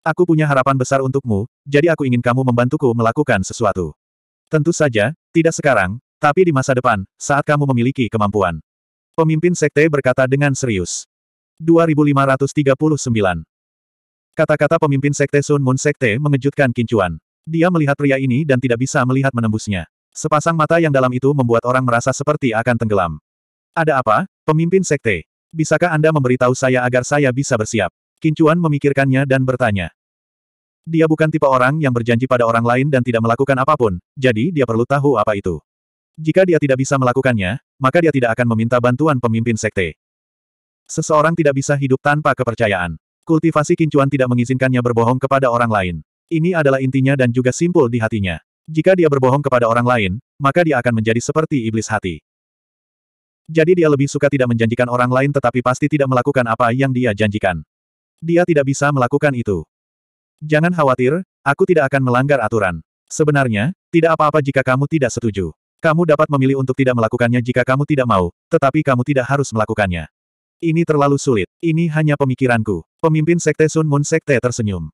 Aku punya harapan besar untukmu, jadi aku ingin kamu membantuku melakukan sesuatu. Tentu saja, tidak sekarang, tapi di masa depan, saat kamu memiliki kemampuan. Pemimpin sekte berkata dengan serius. 2539 Kata-kata pemimpin Sekte Sun Moon Sekte mengejutkan Kincuan. Dia melihat pria ini dan tidak bisa melihat menembusnya. Sepasang mata yang dalam itu membuat orang merasa seperti akan tenggelam. Ada apa, pemimpin Sekte? Bisakah Anda memberitahu saya agar saya bisa bersiap? Kincuan memikirkannya dan bertanya. Dia bukan tipe orang yang berjanji pada orang lain dan tidak melakukan apapun, jadi dia perlu tahu apa itu. Jika dia tidak bisa melakukannya, maka dia tidak akan meminta bantuan pemimpin sekte. Seseorang tidak bisa hidup tanpa kepercayaan. Kultivasi kincuan tidak mengizinkannya berbohong kepada orang lain. Ini adalah intinya dan juga simpul di hatinya. Jika dia berbohong kepada orang lain, maka dia akan menjadi seperti iblis hati. Jadi dia lebih suka tidak menjanjikan orang lain tetapi pasti tidak melakukan apa yang dia janjikan. Dia tidak bisa melakukan itu. Jangan khawatir, aku tidak akan melanggar aturan. Sebenarnya, tidak apa-apa jika kamu tidak setuju. Kamu dapat memilih untuk tidak melakukannya jika kamu tidak mau, tetapi kamu tidak harus melakukannya. Ini terlalu sulit. Ini hanya pemikiranku. Pemimpin Sekte Sun Moon Sekte tersenyum.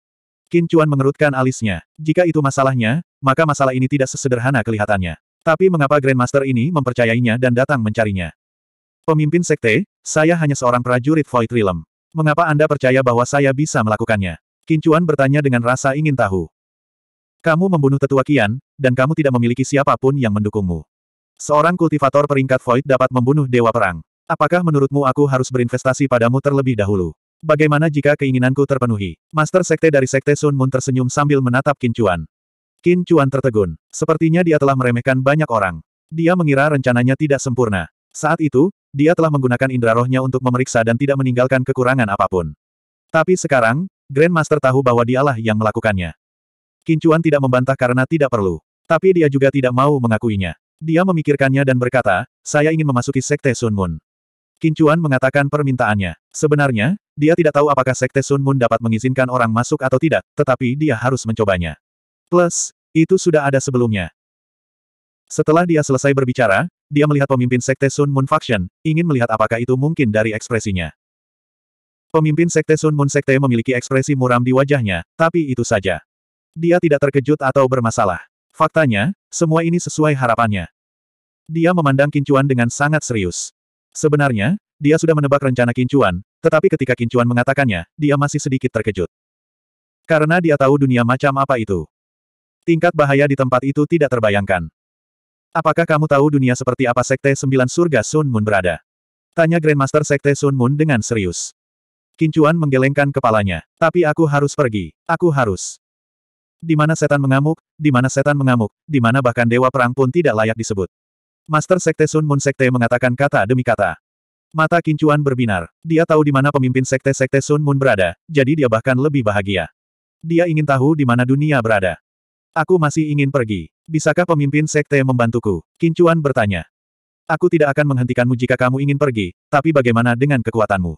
Qin Chuan mengerutkan alisnya. Jika itu masalahnya, maka masalah ini tidak sesederhana kelihatannya. Tapi mengapa Grandmaster ini mempercayainya dan datang mencarinya? Pemimpin Sekte, saya hanya seorang prajurit Void Realm. Mengapa Anda percaya bahwa saya bisa melakukannya? Qin Chuan bertanya dengan rasa ingin tahu. Kamu membunuh tetua Kian, dan kamu tidak memiliki siapapun yang mendukungmu. Seorang kultivator peringkat Void dapat membunuh Dewa Perang. Apakah menurutmu aku harus berinvestasi padamu terlebih dahulu? Bagaimana jika keinginanku terpenuhi? Master Sekte dari Sekte Sun Moon tersenyum sambil menatap Qin Chuan. Qin Chuan tertegun. Sepertinya dia telah meremehkan banyak orang. Dia mengira rencananya tidak sempurna. Saat itu, dia telah menggunakan indra rohnya untuk memeriksa dan tidak meninggalkan kekurangan apapun. Tapi sekarang, Grand Master tahu bahwa dialah yang melakukannya. Qin Chuan tidak membantah karena tidak perlu. Tapi dia juga tidak mau mengakuinya. Dia memikirkannya dan berkata, saya ingin memasuki Sekte Sun Moon. Kincuan mengatakan permintaannya. Sebenarnya, dia tidak tahu apakah Sekte Sun Moon dapat mengizinkan orang masuk atau tidak, tetapi dia harus mencobanya. Plus, itu sudah ada sebelumnya. Setelah dia selesai berbicara, dia melihat pemimpin Sekte Sun Moon Faction, ingin melihat apakah itu mungkin dari ekspresinya. Pemimpin Sekte Sun Moon Sekte memiliki ekspresi muram di wajahnya, tapi itu saja. Dia tidak terkejut atau bermasalah. Faktanya, semua ini sesuai harapannya. Dia memandang Kincuan dengan sangat serius. Sebenarnya, dia sudah menebak rencana Kincuan, tetapi ketika Kincuan mengatakannya, dia masih sedikit terkejut. Karena dia tahu dunia macam apa itu. Tingkat bahaya di tempat itu tidak terbayangkan. Apakah kamu tahu dunia seperti apa Sekte Sembilan Surga Sun Moon berada? Tanya Grandmaster Sekte Sun Moon dengan serius. Kincuan menggelengkan kepalanya. Tapi aku harus pergi. Aku harus. Di mana setan mengamuk, di mana setan mengamuk, di mana bahkan dewa perang pun tidak layak disebut. Master Sekte Sun Moon Sekte mengatakan kata demi kata. Mata Kincuan berbinar. Dia tahu di mana pemimpin Sekte Sekte Sun Moon berada, jadi dia bahkan lebih bahagia. Dia ingin tahu di mana dunia berada. Aku masih ingin pergi. Bisakah pemimpin Sekte membantuku? Kincuan bertanya. Aku tidak akan menghentikanmu jika kamu ingin pergi, tapi bagaimana dengan kekuatanmu?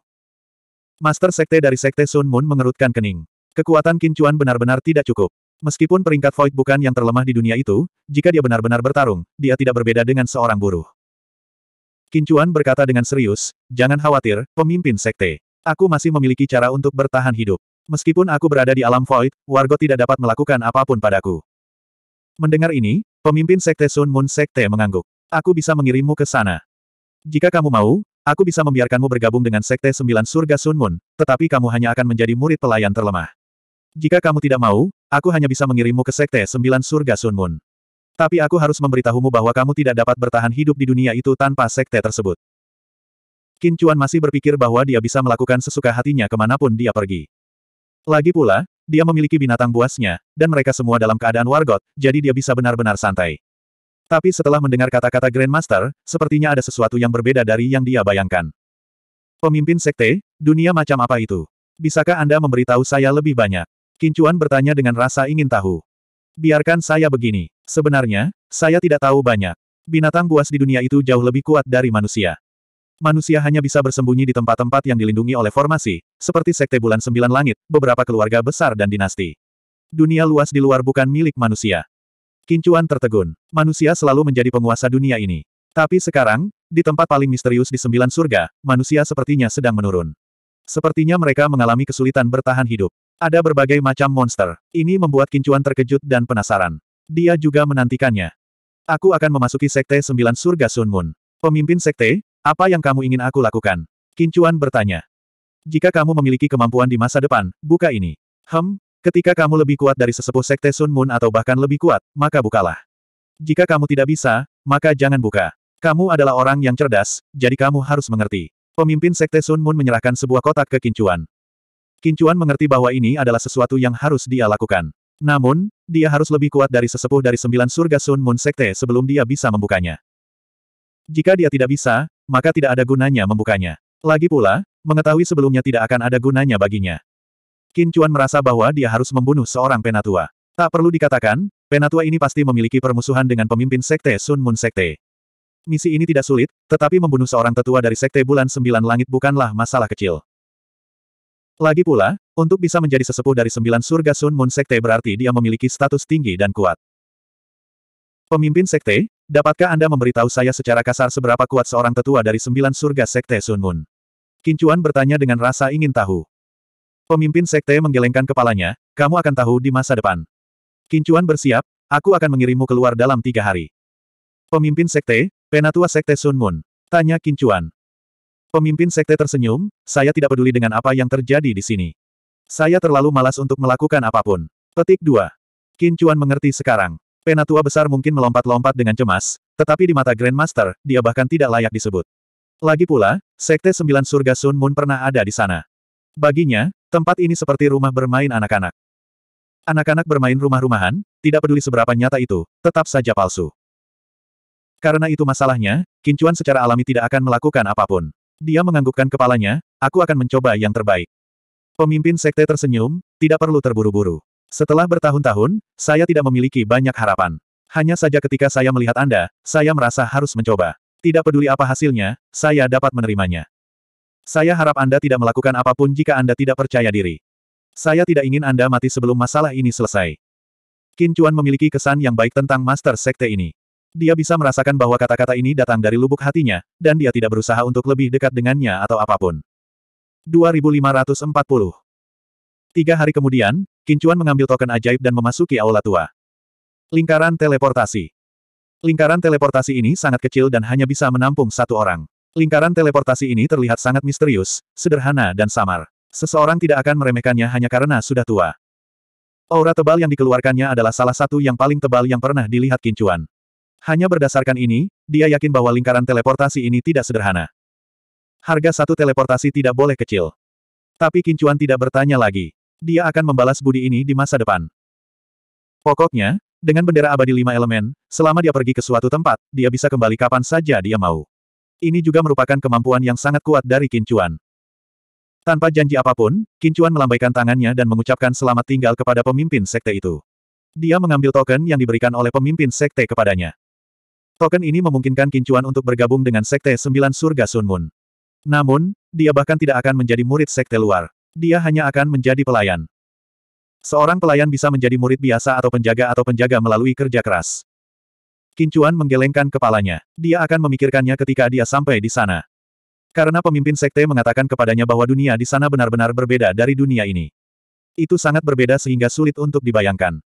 Master Sekte dari Sekte Sun Moon mengerutkan kening. Kekuatan Kincuan benar-benar tidak cukup. Meskipun peringkat Void bukan yang terlemah di dunia itu, jika dia benar-benar bertarung, dia tidak berbeda dengan seorang buruh. Kincuan berkata dengan serius, jangan khawatir, pemimpin sekte. Aku masih memiliki cara untuk bertahan hidup. Meskipun aku berada di alam Void, Wargo tidak dapat melakukan apapun padaku. Mendengar ini, pemimpin sekte Sun Moon Sekte mengangguk. Aku bisa mengirimmu ke sana. Jika kamu mau, aku bisa membiarkanmu bergabung dengan Sekte Sembilan Surga Sun Moon, tetapi kamu hanya akan menjadi murid pelayan terlemah. Jika kamu tidak mau, aku hanya bisa mengirimmu ke Sekte Sembilan Surga Sun Moon. Tapi aku harus memberitahumu bahwa kamu tidak dapat bertahan hidup di dunia itu tanpa Sekte tersebut. Qin Chuan masih berpikir bahwa dia bisa melakukan sesuka hatinya kemanapun dia pergi. Lagi pula, dia memiliki binatang buasnya, dan mereka semua dalam keadaan wargot, jadi dia bisa benar-benar santai. Tapi setelah mendengar kata-kata Grandmaster, sepertinya ada sesuatu yang berbeda dari yang dia bayangkan. Pemimpin Sekte, dunia macam apa itu? Bisakah Anda memberitahu saya lebih banyak? Kincuan bertanya dengan rasa ingin tahu. Biarkan saya begini. Sebenarnya, saya tidak tahu banyak. Binatang buas di dunia itu jauh lebih kuat dari manusia. Manusia hanya bisa bersembunyi di tempat-tempat yang dilindungi oleh formasi, seperti Sekte Bulan Sembilan Langit, beberapa keluarga besar dan dinasti. Dunia luas di luar bukan milik manusia. Kincuan tertegun. Manusia selalu menjadi penguasa dunia ini. Tapi sekarang, di tempat paling misterius di Sembilan Surga, manusia sepertinya sedang menurun. Sepertinya mereka mengalami kesulitan bertahan hidup. Ada berbagai macam monster. Ini membuat Kincuan terkejut dan penasaran. Dia juga menantikannya. Aku akan memasuki Sekte Sembilan Surga Sun Moon. Pemimpin Sekte, apa yang kamu ingin aku lakukan? Kincuan bertanya. Jika kamu memiliki kemampuan di masa depan, buka ini. Hem, ketika kamu lebih kuat dari sesepuh Sekte Sun Moon atau bahkan lebih kuat, maka bukalah. Jika kamu tidak bisa, maka jangan buka. Kamu adalah orang yang cerdas, jadi kamu harus mengerti. Pemimpin Sekte Sun Moon menyerahkan sebuah kotak ke Kincuan. Kincuan mengerti bahwa ini adalah sesuatu yang harus dia lakukan. Namun, dia harus lebih kuat dari sesepuh dari sembilan surga Sun Moon Sekte sebelum dia bisa membukanya. Jika dia tidak bisa, maka tidak ada gunanya membukanya. Lagi pula, mengetahui sebelumnya tidak akan ada gunanya baginya. Kincuan Chuan merasa bahwa dia harus membunuh seorang penatua. Tak perlu dikatakan, penatua ini pasti memiliki permusuhan dengan pemimpin Sekte Sun Moon Sekte. Misi ini tidak sulit, tetapi membunuh seorang tetua dari Sekte Bulan Sembilan Langit bukanlah masalah kecil. Lagi pula, untuk bisa menjadi sesepuh dari sembilan surga Sun Moon Sekte berarti dia memiliki status tinggi dan kuat. Pemimpin Sekte, dapatkah Anda memberitahu saya secara kasar seberapa kuat seorang tetua dari sembilan surga Sekte Sun Moon? Kincuan bertanya dengan rasa ingin tahu. Pemimpin Sekte menggelengkan kepalanya, kamu akan tahu di masa depan. Kincuan bersiap, aku akan mengirimmu keluar dalam tiga hari. Pemimpin Sekte, Penatua Sekte Sun Moon. Tanya Kincuan. Pemimpin sekte tersenyum, saya tidak peduli dengan apa yang terjadi di sini. Saya terlalu malas untuk melakukan apapun. Petik 2. Qin mengerti sekarang. Penatua besar mungkin melompat-lompat dengan cemas, tetapi di mata Grandmaster, dia bahkan tidak layak disebut. Lagi pula, Sekte Sembilan Surga Sun Moon pernah ada di sana. Baginya, tempat ini seperti rumah bermain anak-anak. Anak-anak bermain rumah-rumahan, tidak peduli seberapa nyata itu, tetap saja palsu. Karena itu masalahnya, Kincuan secara alami tidak akan melakukan apapun. Dia menganggukkan kepalanya, aku akan mencoba yang terbaik. Pemimpin sekte tersenyum, tidak perlu terburu-buru. Setelah bertahun-tahun, saya tidak memiliki banyak harapan. Hanya saja ketika saya melihat Anda, saya merasa harus mencoba. Tidak peduli apa hasilnya, saya dapat menerimanya. Saya harap Anda tidak melakukan apapun jika Anda tidak percaya diri. Saya tidak ingin Anda mati sebelum masalah ini selesai. Kincuan memiliki kesan yang baik tentang Master Sekte ini. Dia bisa merasakan bahwa kata-kata ini datang dari lubuk hatinya, dan dia tidak berusaha untuk lebih dekat dengannya atau apapun. 2540 Tiga hari kemudian, Kincuan mengambil token ajaib dan memasuki aula tua. Lingkaran teleportasi Lingkaran teleportasi ini sangat kecil dan hanya bisa menampung satu orang. Lingkaran teleportasi ini terlihat sangat misterius, sederhana dan samar. Seseorang tidak akan meremehkannya hanya karena sudah tua. Aura tebal yang dikeluarkannya adalah salah satu yang paling tebal yang pernah dilihat Kincuan. Hanya berdasarkan ini, dia yakin bahwa lingkaran teleportasi ini tidak sederhana. Harga satu teleportasi tidak boleh kecil. Tapi Kincuan tidak bertanya lagi. Dia akan membalas budi ini di masa depan. Pokoknya, dengan bendera abadi lima elemen, selama dia pergi ke suatu tempat, dia bisa kembali kapan saja dia mau. Ini juga merupakan kemampuan yang sangat kuat dari Kincuan. Tanpa janji apapun, Kincuan melambaikan tangannya dan mengucapkan selamat tinggal kepada pemimpin sekte itu. Dia mengambil token yang diberikan oleh pemimpin sekte kepadanya. Token ini memungkinkan Kincuan untuk bergabung dengan Sekte Sembilan Surga Sun Moon. Namun, dia bahkan tidak akan menjadi murid Sekte luar. Dia hanya akan menjadi pelayan. Seorang pelayan bisa menjadi murid biasa atau penjaga atau penjaga melalui kerja keras. Kincuan menggelengkan kepalanya. Dia akan memikirkannya ketika dia sampai di sana. Karena pemimpin Sekte mengatakan kepadanya bahwa dunia di sana benar-benar berbeda dari dunia ini. Itu sangat berbeda sehingga sulit untuk dibayangkan.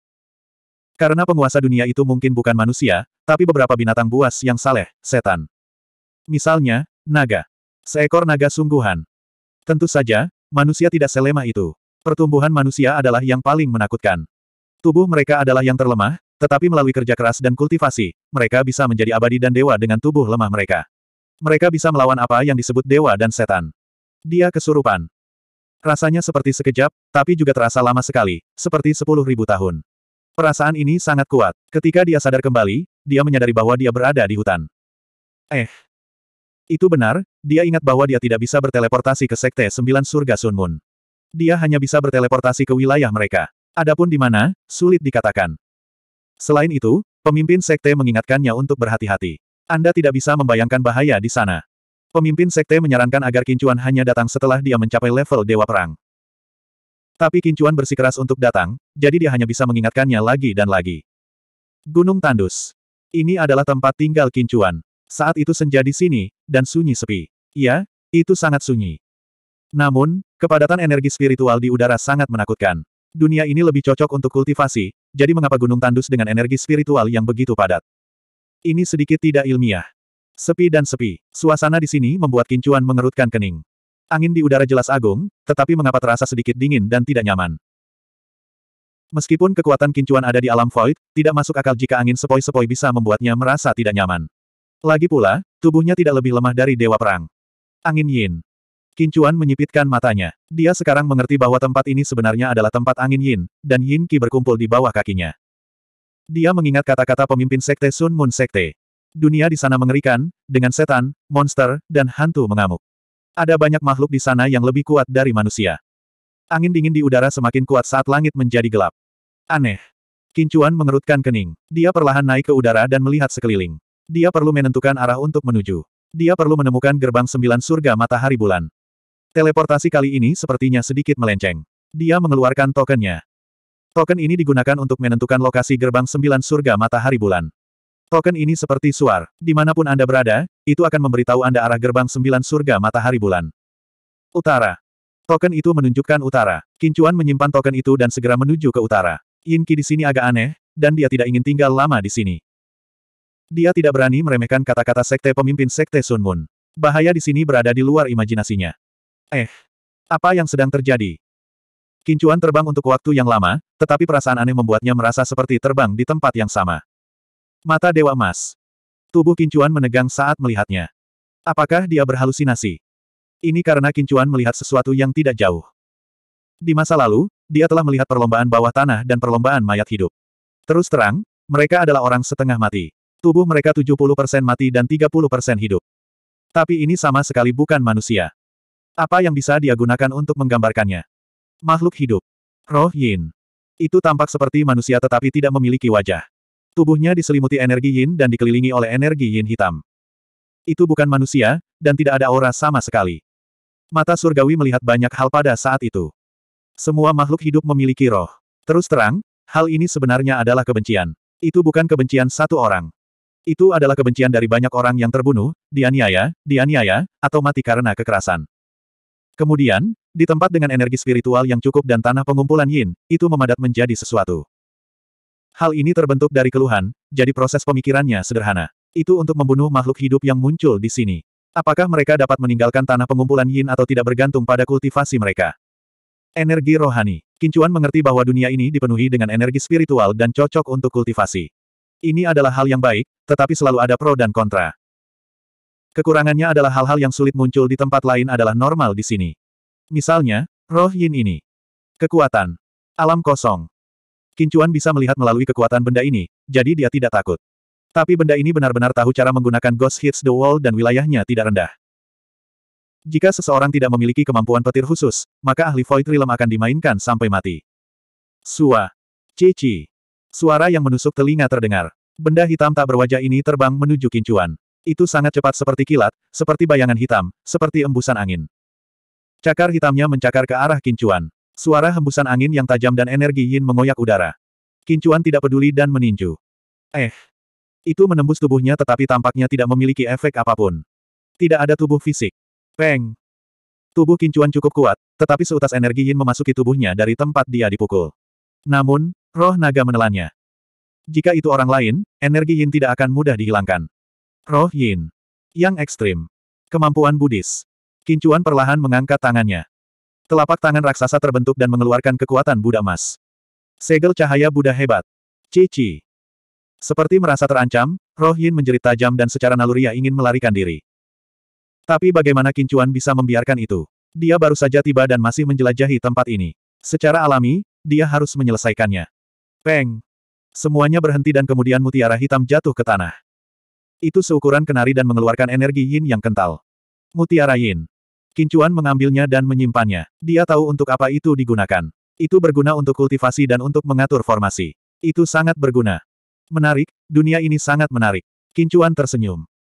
Karena penguasa dunia itu mungkin bukan manusia, tapi beberapa binatang buas yang saleh, setan. Misalnya, naga. Seekor naga sungguhan. Tentu saja, manusia tidak selemah itu. Pertumbuhan manusia adalah yang paling menakutkan. Tubuh mereka adalah yang terlemah, tetapi melalui kerja keras dan kultivasi, mereka bisa menjadi abadi dan dewa dengan tubuh lemah mereka. Mereka bisa melawan apa yang disebut dewa dan setan. Dia kesurupan. Rasanya seperti sekejap, tapi juga terasa lama sekali, seperti sepuluh ribu tahun. Perasaan ini sangat kuat. Ketika dia sadar kembali, dia menyadari bahwa dia berada di hutan. Eh. Itu benar, dia ingat bahwa dia tidak bisa berteleportasi ke Sekte Sembilan Surga Sun Moon. Dia hanya bisa berteleportasi ke wilayah mereka. Adapun di mana, sulit dikatakan. Selain itu, pemimpin Sekte mengingatkannya untuk berhati-hati. Anda tidak bisa membayangkan bahaya di sana. Pemimpin Sekte menyarankan agar kincuan hanya datang setelah dia mencapai level Dewa Perang. Tapi Kincuan bersikeras untuk datang, jadi dia hanya bisa mengingatkannya lagi dan lagi. Gunung Tandus. Ini adalah tempat tinggal Kincuan. Saat itu senja di sini, dan sunyi sepi. Ya, itu sangat sunyi. Namun, kepadatan energi spiritual di udara sangat menakutkan. Dunia ini lebih cocok untuk kultivasi, jadi mengapa Gunung Tandus dengan energi spiritual yang begitu padat? Ini sedikit tidak ilmiah. Sepi dan sepi, suasana di sini membuat Kincuan mengerutkan kening. Angin di udara jelas agung, tetapi mengapa terasa sedikit dingin dan tidak nyaman. Meskipun kekuatan kincuan ada di alam void, tidak masuk akal jika angin sepoi-sepoi bisa membuatnya merasa tidak nyaman. Lagi pula, tubuhnya tidak lebih lemah dari dewa perang. Angin Yin. Kincuan menyipitkan matanya. Dia sekarang mengerti bahwa tempat ini sebenarnya adalah tempat angin Yin, dan Yin ki berkumpul di bawah kakinya. Dia mengingat kata-kata pemimpin sekte Sun Moon Sekte. Dunia di sana mengerikan, dengan setan, monster, dan hantu mengamuk. Ada banyak makhluk di sana yang lebih kuat dari manusia. Angin dingin di udara semakin kuat saat langit menjadi gelap. Aneh. Kincuan mengerutkan kening. Dia perlahan naik ke udara dan melihat sekeliling. Dia perlu menentukan arah untuk menuju. Dia perlu menemukan gerbang sembilan surga matahari bulan. Teleportasi kali ini sepertinya sedikit melenceng. Dia mengeluarkan tokennya. Token ini digunakan untuk menentukan lokasi gerbang sembilan surga matahari bulan. Token ini seperti suar, dimanapun Anda berada, itu akan memberitahu Anda arah gerbang sembilan surga matahari bulan. Utara. Token itu menunjukkan utara. Kincuan menyimpan token itu dan segera menuju ke utara. Yin Qi di sini agak aneh, dan dia tidak ingin tinggal lama di sini. Dia tidak berani meremehkan kata-kata sekte pemimpin sekte Sun Moon. Bahaya di sini berada di luar imajinasinya. Eh, apa yang sedang terjadi? Kincuan terbang untuk waktu yang lama, tetapi perasaan aneh membuatnya merasa seperti terbang di tempat yang sama. Mata Dewa emas. Tubuh Kincuan menegang saat melihatnya. Apakah dia berhalusinasi? Ini karena Kincuan melihat sesuatu yang tidak jauh. Di masa lalu, dia telah melihat perlombaan bawah tanah dan perlombaan mayat hidup. Terus terang, mereka adalah orang setengah mati. Tubuh mereka 70% mati dan 30% hidup. Tapi ini sama sekali bukan manusia. Apa yang bisa dia gunakan untuk menggambarkannya? Makhluk hidup. Roh Yin. Itu tampak seperti manusia tetapi tidak memiliki wajah. Tubuhnya diselimuti energi yin dan dikelilingi oleh energi yin hitam. Itu bukan manusia, dan tidak ada aura sama sekali. Mata surgawi melihat banyak hal pada saat itu. Semua makhluk hidup memiliki roh. Terus terang, hal ini sebenarnya adalah kebencian. Itu bukan kebencian satu orang. Itu adalah kebencian dari banyak orang yang terbunuh, dianiaya, dianiaya, atau mati karena kekerasan. Kemudian, di tempat dengan energi spiritual yang cukup dan tanah pengumpulan yin, itu memadat menjadi sesuatu. Hal ini terbentuk dari keluhan, jadi proses pemikirannya sederhana. Itu untuk membunuh makhluk hidup yang muncul di sini. Apakah mereka dapat meninggalkan tanah pengumpulan yin atau tidak bergantung pada kultivasi mereka? Energi rohani. Kincuan mengerti bahwa dunia ini dipenuhi dengan energi spiritual dan cocok untuk kultivasi. Ini adalah hal yang baik, tetapi selalu ada pro dan kontra. Kekurangannya adalah hal-hal yang sulit muncul di tempat lain adalah normal di sini. Misalnya, roh yin ini. Kekuatan. Alam kosong. Kincuan bisa melihat melalui kekuatan benda ini, jadi dia tidak takut. Tapi benda ini benar-benar tahu cara menggunakan Ghost Hits the Wall dan wilayahnya tidak rendah. Jika seseorang tidak memiliki kemampuan petir khusus, maka ahli Void Realm akan dimainkan sampai mati. Sua. Cici. Suara yang menusuk telinga terdengar. Benda hitam tak berwajah ini terbang menuju kincuan. Itu sangat cepat seperti kilat, seperti bayangan hitam, seperti embusan angin. Cakar hitamnya mencakar ke arah kincuan. Suara hembusan angin yang tajam dan energi yin mengoyak udara. Kincuan tidak peduli dan meninju. Eh. Itu menembus tubuhnya tetapi tampaknya tidak memiliki efek apapun. Tidak ada tubuh fisik. Peng. Tubuh Kincuan cukup kuat, tetapi seutas energi yin memasuki tubuhnya dari tempat dia dipukul. Namun, roh naga menelannya. Jika itu orang lain, energi yin tidak akan mudah dihilangkan. Roh yin. Yang ekstrim. Kemampuan Buddhis. Kincuan perlahan mengangkat tangannya. Telapak tangan raksasa terbentuk dan mengeluarkan kekuatan Buddha emas. Segel cahaya Buddha hebat. Cici. Seperti merasa terancam, Roh Yin menjerit tajam dan secara naluriah ingin melarikan diri. Tapi bagaimana Kincuan bisa membiarkan itu? Dia baru saja tiba dan masih menjelajahi tempat ini. Secara alami, dia harus menyelesaikannya. Peng. Semuanya berhenti dan kemudian mutiara hitam jatuh ke tanah. Itu seukuran kenari dan mengeluarkan energi yin yang kental. Mutiara yin. Kincuan mengambilnya dan menyimpannya. Dia tahu untuk apa itu digunakan. Itu berguna untuk kultivasi dan untuk mengatur formasi. Itu sangat berguna. Menarik, dunia ini sangat menarik. Kincuan tersenyum.